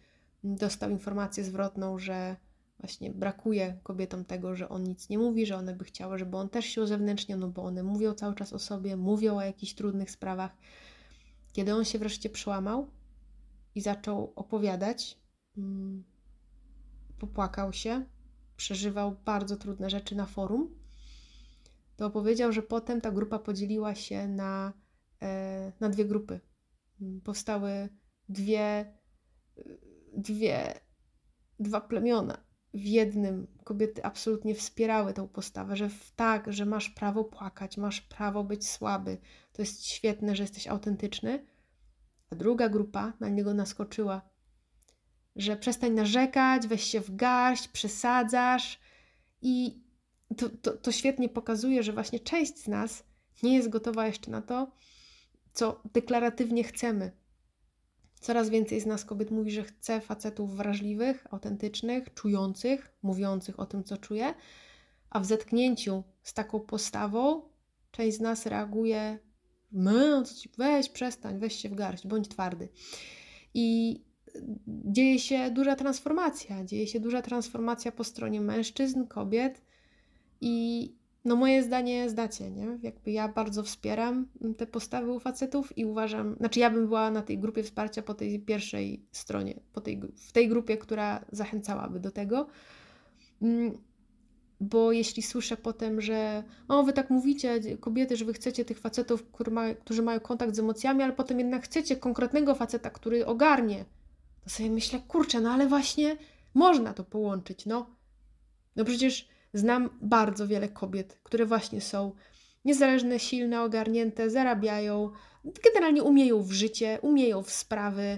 dostał informację zwrotną, że właśnie brakuje kobietom tego, że on nic nie mówi, że one by chciały, żeby on też się uzewnętrzniał, no bo one mówią cały czas o sobie, mówią o jakichś trudnych sprawach. Kiedy on się wreszcie przełamał i zaczął opowiadać, mm, popłakał się, przeżywał bardzo trudne rzeczy na forum, to opowiedział, że potem ta grupa podzieliła się na, e, na dwie grupy. Powstały dwie, dwie, dwa plemiona w jednym. Kobiety absolutnie wspierały tę postawę, że tak, że masz prawo płakać, masz prawo być słaby, to jest świetne, że jesteś autentyczny. A druga grupa na niego naskoczyła, że przestań narzekać, weź się w garść, przesadzasz i to, to, to świetnie pokazuje, że właśnie część z nas nie jest gotowa jeszcze na to, co deklaratywnie chcemy Coraz więcej z nas kobiet mówi, że chce facetów wrażliwych, autentycznych, czujących, mówiących o tym, co czuje, a w zetknięciu z taką postawą część z nas reaguje: My, no, weź, przestań, weź się w garść, bądź twardy. I dzieje się duża transformacja. Dzieje się duża transformacja po stronie mężczyzn, kobiet i no moje zdanie zdacie, nie? Jakby ja bardzo wspieram te postawy u facetów i uważam, znaczy ja bym była na tej grupie wsparcia po tej pierwszej stronie, po tej, w tej grupie, która zachęcałaby do tego. Mm, bo jeśli słyszę potem, że o, wy tak mówicie, kobiety, że wy chcecie tych facetów, którzy mają kontakt z emocjami, ale potem jednak chcecie konkretnego faceta, który ogarnie, to sobie myślę, kurczę, no ale właśnie można to połączyć, no. No przecież Znam bardzo wiele kobiet, które właśnie są niezależne, silne, ogarnięte, zarabiają, generalnie umieją w życie, umieją w sprawy,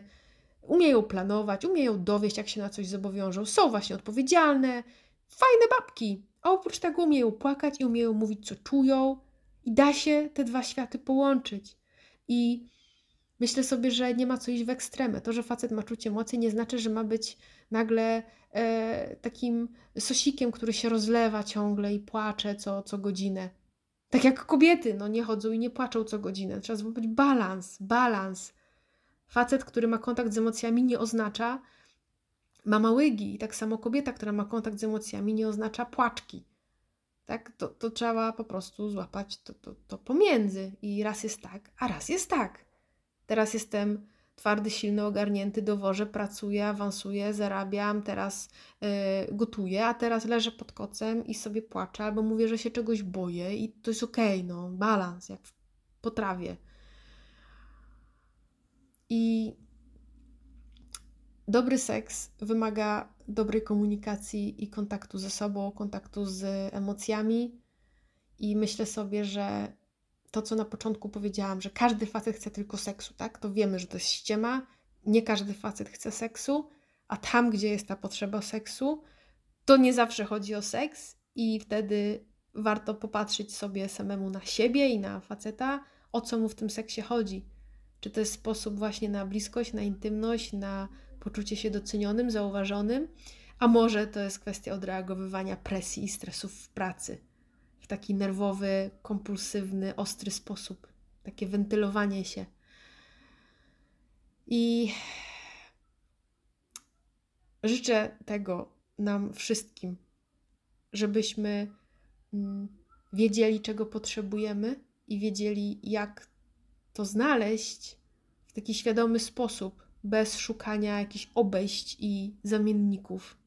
umieją planować, umieją dowieść, jak się na coś zobowiążą, są właśnie odpowiedzialne, fajne babki, a oprócz tego umieją płakać i umieją mówić, co czują, i da się te dwa światy połączyć. I Myślę sobie, że nie ma co iść w ekstremę. To, że facet ma czucie mocy, nie znaczy, że ma być nagle e, takim sosikiem, który się rozlewa ciągle i płacze co, co godzinę. Tak jak kobiety, no nie chodzą i nie płaczą co godzinę. Trzeba złapać balans, balans. Facet, który ma kontakt z emocjami, nie oznacza mama łygi. I tak samo kobieta, która ma kontakt z emocjami, nie oznacza płaczki. Tak? To, to trzeba po prostu złapać to, to, to pomiędzy. I raz jest tak, a raz jest tak. Teraz jestem twardy, silny, ogarnięty, dowożę, pracuję, awansuję, zarabiam, teraz yy, gotuję, a teraz leżę pod kocem i sobie płaczę, albo mówię, że się czegoś boję i to jest okej, okay, no, balans, jak w potrawie. I dobry seks wymaga dobrej komunikacji i kontaktu ze sobą, kontaktu z emocjami. I myślę sobie, że to, co na początku powiedziałam, że każdy facet chce tylko seksu, tak? To wiemy, że to jest ściema, nie każdy facet chce seksu, a tam, gdzie jest ta potrzeba seksu, to nie zawsze chodzi o seks i wtedy warto popatrzeć sobie samemu na siebie i na faceta, o co mu w tym seksie chodzi. Czy to jest sposób właśnie na bliskość, na intymność, na poczucie się docenionym, zauważonym, a może to jest kwestia odreagowywania presji i stresów w pracy w taki nerwowy, kompulsywny, ostry sposób. Takie wentylowanie się. I życzę tego nam wszystkim, żebyśmy mm, wiedzieli, czego potrzebujemy i wiedzieli, jak to znaleźć w taki świadomy sposób, bez szukania jakichś obejść i zamienników.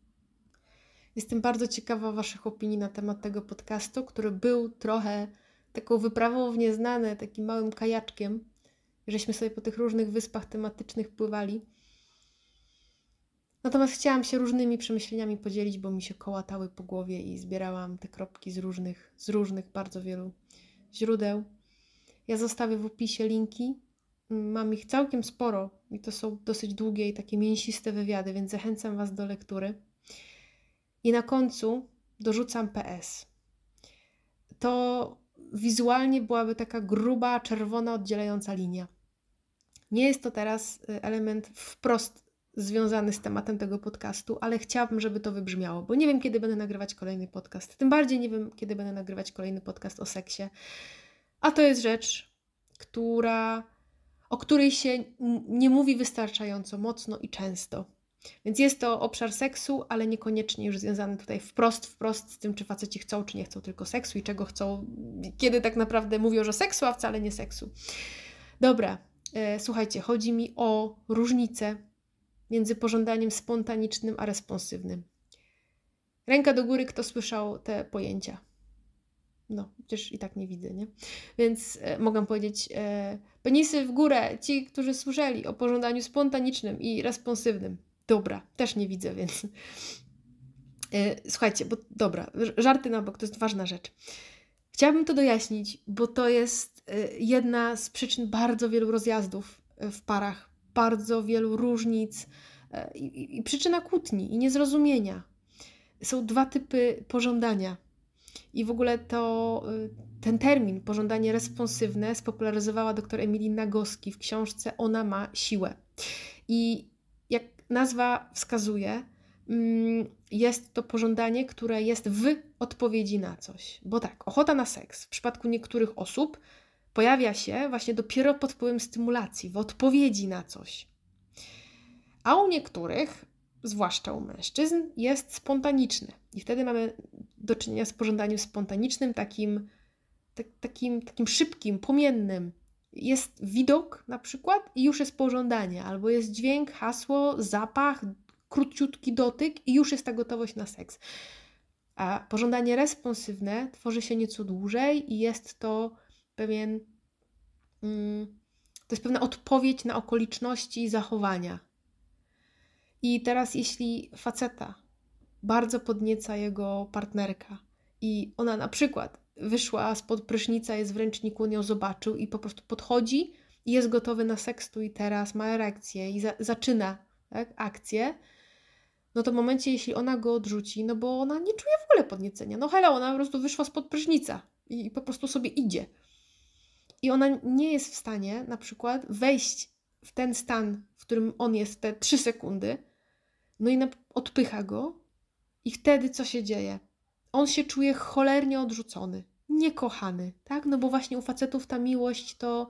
Jestem bardzo ciekawa Waszych opinii na temat tego podcastu, który był trochę taką wyprawą w nieznane, takim małym kajaczkiem, żeśmy sobie po tych różnych wyspach tematycznych pływali. Natomiast chciałam się różnymi przemyśleniami podzielić, bo mi się kołatały po głowie i zbierałam te kropki z różnych, z różnych bardzo wielu źródeł. Ja zostawię w opisie linki. Mam ich całkiem sporo i to są dosyć długie i takie mięsiste wywiady, więc zachęcam Was do lektury. I na końcu dorzucam PS. To wizualnie byłaby taka gruba, czerwona, oddzielająca linia. Nie jest to teraz y, element wprost związany z tematem tego podcastu, ale chciałabym, żeby to wybrzmiało, bo nie wiem, kiedy będę nagrywać kolejny podcast. Tym bardziej nie wiem, kiedy będę nagrywać kolejny podcast o seksie. A to jest rzecz, która, o której się nie mówi wystarczająco mocno i często. Więc jest to obszar seksu, ale niekoniecznie już związany tutaj wprost, wprost z tym, czy faceci chcą, czy nie chcą tylko seksu i czego chcą, kiedy tak naprawdę mówią, że seksu, a wcale nie seksu. Dobra, e, słuchajcie, chodzi mi o różnicę między pożądaniem spontanicznym a responsywnym. Ręka do góry, kto słyszał te pojęcia. No, przecież i tak nie widzę, nie? Więc e, mogę powiedzieć, e, penisy w górę, ci, którzy słyszeli o pożądaniu spontanicznym i responsywnym. Dobra, też nie widzę, więc. E, słuchajcie, bo dobra, żarty na bok, to jest ważna rzecz. Chciałabym to dojaśnić, bo to jest e, jedna z przyczyn bardzo wielu rozjazdów e, w parach, bardzo wielu różnic i, przyczyna kłótni i niezrozumienia. Są dwa typy pożądania. I w ogóle to, ten termin pożądanie responsywne spopularyzowała dr Emilii Nagoski w książce Ona ma siłę. I nazwa wskazuje, mm, jest to pożądanie, które jest w odpowiedzi na coś. Bo tak, ochota na seks w przypadku niektórych osób pojawia się właśnie dopiero pod wpływem stymulacji, w odpowiedzi na coś. A u niektórych, zwłaszcza u mężczyzn, jest spontaniczny. I wtedy mamy do czynienia z pożądaniem spontanicznym, takim, tak, takim, takim szybkim, płomiennym, jest widok na przykład i już jest pożądanie, albo jest dźwięk, hasło, zapach, króciutki dotyk i już jest ta gotowość na seks. A pożądanie responsywne tworzy się nieco dłużej i jest to pewien. Mm, to jest pewna odpowiedź na okoliczności zachowania. I teraz, jeśli faceta bardzo podnieca jego partnerka i ona na przykład wyszła spod prysznica, jest w ręczniku, on ją zobaczył i po prostu podchodzi i jest gotowy na sekstu i teraz ma erekcję i za zaczyna tak, akcję, no to w momencie, jeśli ona go odrzuci, no bo ona nie czuje w ogóle podniecenia. No hello, ona po prostu wyszła spod prysznica i po prostu sobie idzie. I ona nie jest w stanie na przykład wejść w ten stan, w którym on jest te trzy sekundy, no i odpycha go i wtedy co się dzieje? On się czuje cholernie odrzucony niekochany, tak? No bo właśnie u facetów ta miłość to,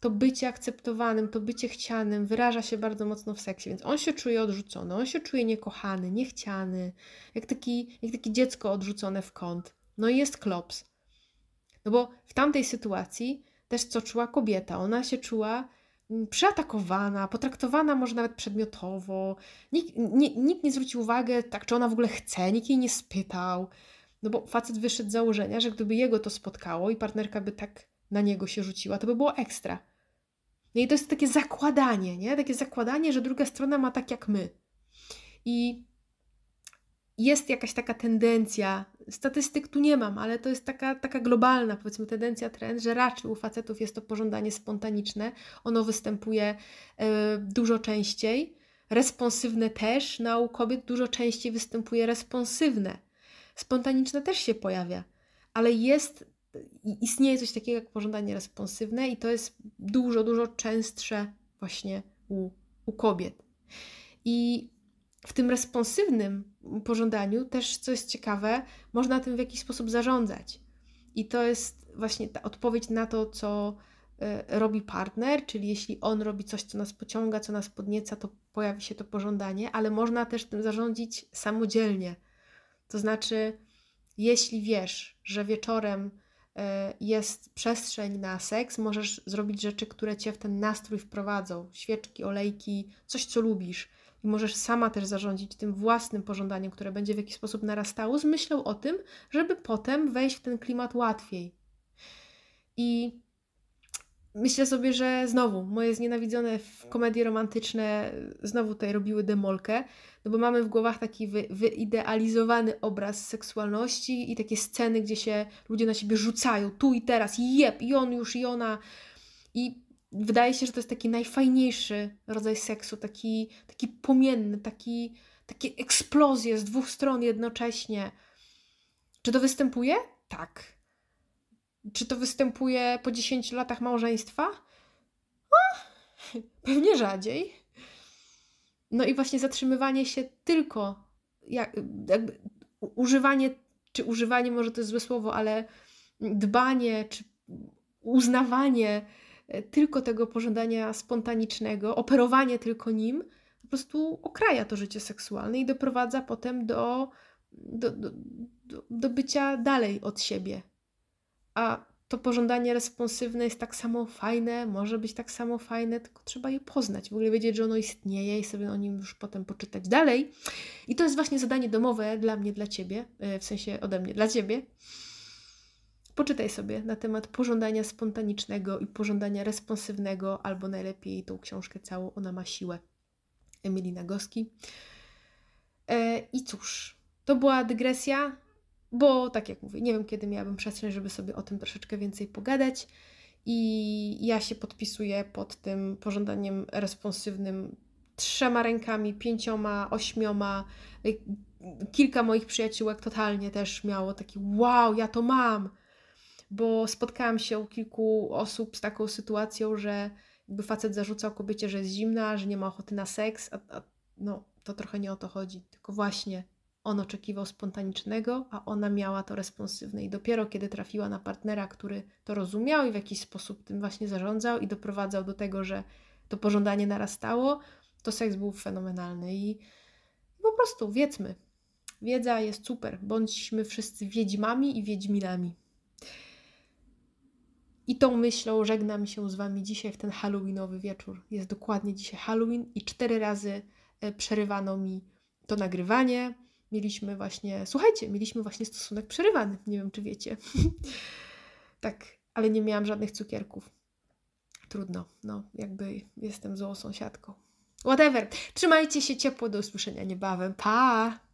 to bycie akceptowanym, to bycie chcianym wyraża się bardzo mocno w seksie, więc on się czuje odrzucony, on się czuje niekochany, niechciany, jak taki, jak takie dziecko odrzucone w kąt. No i jest klops. No bo w tamtej sytuacji też co czuła kobieta? Ona się czuła mm, przeatakowana, potraktowana może nawet przedmiotowo. Nikt nie, nikt nie zwrócił uwagi, tak czy ona w ogóle chce, nikt jej nie spytał. No bo facet wyszedł z założenia, że gdyby jego to spotkało i partnerka by tak na niego się rzuciła, to by było ekstra. No i to jest takie zakładanie, nie? Takie zakładanie, że druga strona ma tak jak my. I jest jakaś taka tendencja, statystyk tu nie mam, ale to jest taka, taka globalna, powiedzmy, tendencja, trend, że raczej u facetów jest to pożądanie spontaniczne. Ono występuje y, dużo częściej. Responsywne też, na no, u kobiet dużo częściej występuje responsywne. Spontaniczne też się pojawia, ale jest, istnieje coś takiego jak pożądanie responsywne i to jest dużo, dużo częstsze właśnie u, u kobiet. I w tym responsywnym pożądaniu też, co jest ciekawe, można tym w jakiś sposób zarządzać. I to jest właśnie ta odpowiedź na to, co e, robi partner, czyli jeśli on robi coś, co nas pociąga, co nas podnieca, to pojawi się to pożądanie, ale można też tym zarządzić samodzielnie to znaczy, jeśli wiesz, że wieczorem e, jest przestrzeń na seks, możesz zrobić rzeczy, które cię w ten nastrój wprowadzą świeczki, olejki, coś co lubisz. I możesz sama też zarządzić tym własnym pożądaniem, które będzie w jakiś sposób narastało, z myślą o tym, żeby potem wejść w ten klimat łatwiej. I myślę sobie, że znowu moje znienawidzone komedie romantyczne znowu tutaj robiły demolkę, no bo mamy w głowach taki wy, wyidealizowany obraz seksualności i takie sceny, gdzie się ludzie na siebie rzucają tu i teraz, i jeb, i on już, i ona. I wydaje się, że to jest taki najfajniejszy rodzaj seksu, taki, taki płomienny, taki, takie eksplozje z dwóch stron jednocześnie. Czy to występuje? Tak czy to występuje po 10 latach małżeństwa? pewnie rzadziej. No i właśnie zatrzymywanie się tylko, jak, jakby używanie, czy używanie może to jest złe słowo, ale dbanie, czy uznawanie e, tylko tego pożądania spontanicznego, operowanie tylko nim, po prostu okraja to życie seksualne i doprowadza potem do, do, do, do bycia dalej od siebie, a to pożądanie responsywne jest tak samo fajne, może być tak samo fajne, tylko trzeba je poznać, w ogóle wiedzieć, że ono istnieje i sobie o nim już potem poczytać dalej. I to jest właśnie zadanie domowe dla mnie, dla ciebie, e, w sensie ode mnie, dla ciebie. Poczytaj sobie na temat pożądania spontanicznego i pożądania responsywnego, albo najlepiej tą książkę całą, ona ma siłę. Emilina Goski. E, I cóż, to była dygresja bo tak jak mówię, nie wiem kiedy miałabym przestrzeń, żeby sobie o tym troszeczkę więcej pogadać. I ja się podpisuję pod tym pożądaniem responsywnym trzema rękami, pięcioma, ośmioma. Y, kilka moich przyjaciółek totalnie też miało taki wow, ja to mam. Bo spotkałam się u kilku osób z taką sytuacją, że jakby facet zarzucał kobiecie, że jest zimna, że nie ma ochoty na seks, a, a no to trochę nie o to chodzi, tylko właśnie on oczekiwał spontanicznego, a ona miała to responsywne. I dopiero kiedy trafiła na partnera, który to rozumiał i w jakiś sposób tym właśnie zarządzał i doprowadzał do tego, że to pożądanie narastało, to seks był fenomenalny. I po prostu wiedzmy. Wiedza jest super. Bądźmy wszyscy wiedźmami i wiedźminami. I tą myślą żegnam się z Wami dzisiaj w ten halloweenowy wieczór. Jest dokładnie dzisiaj Halloween i cztery razy e, przerywano mi to nagrywanie mieliśmy właśnie, słuchajcie, mieliśmy właśnie stosunek przerywany, nie wiem czy wiecie. tak, ale nie miałam żadnych cukierków. Trudno, no jakby jestem złą sąsiadką. Whatever. Trzymajcie się ciepło, do usłyszenia niebawem. Pa!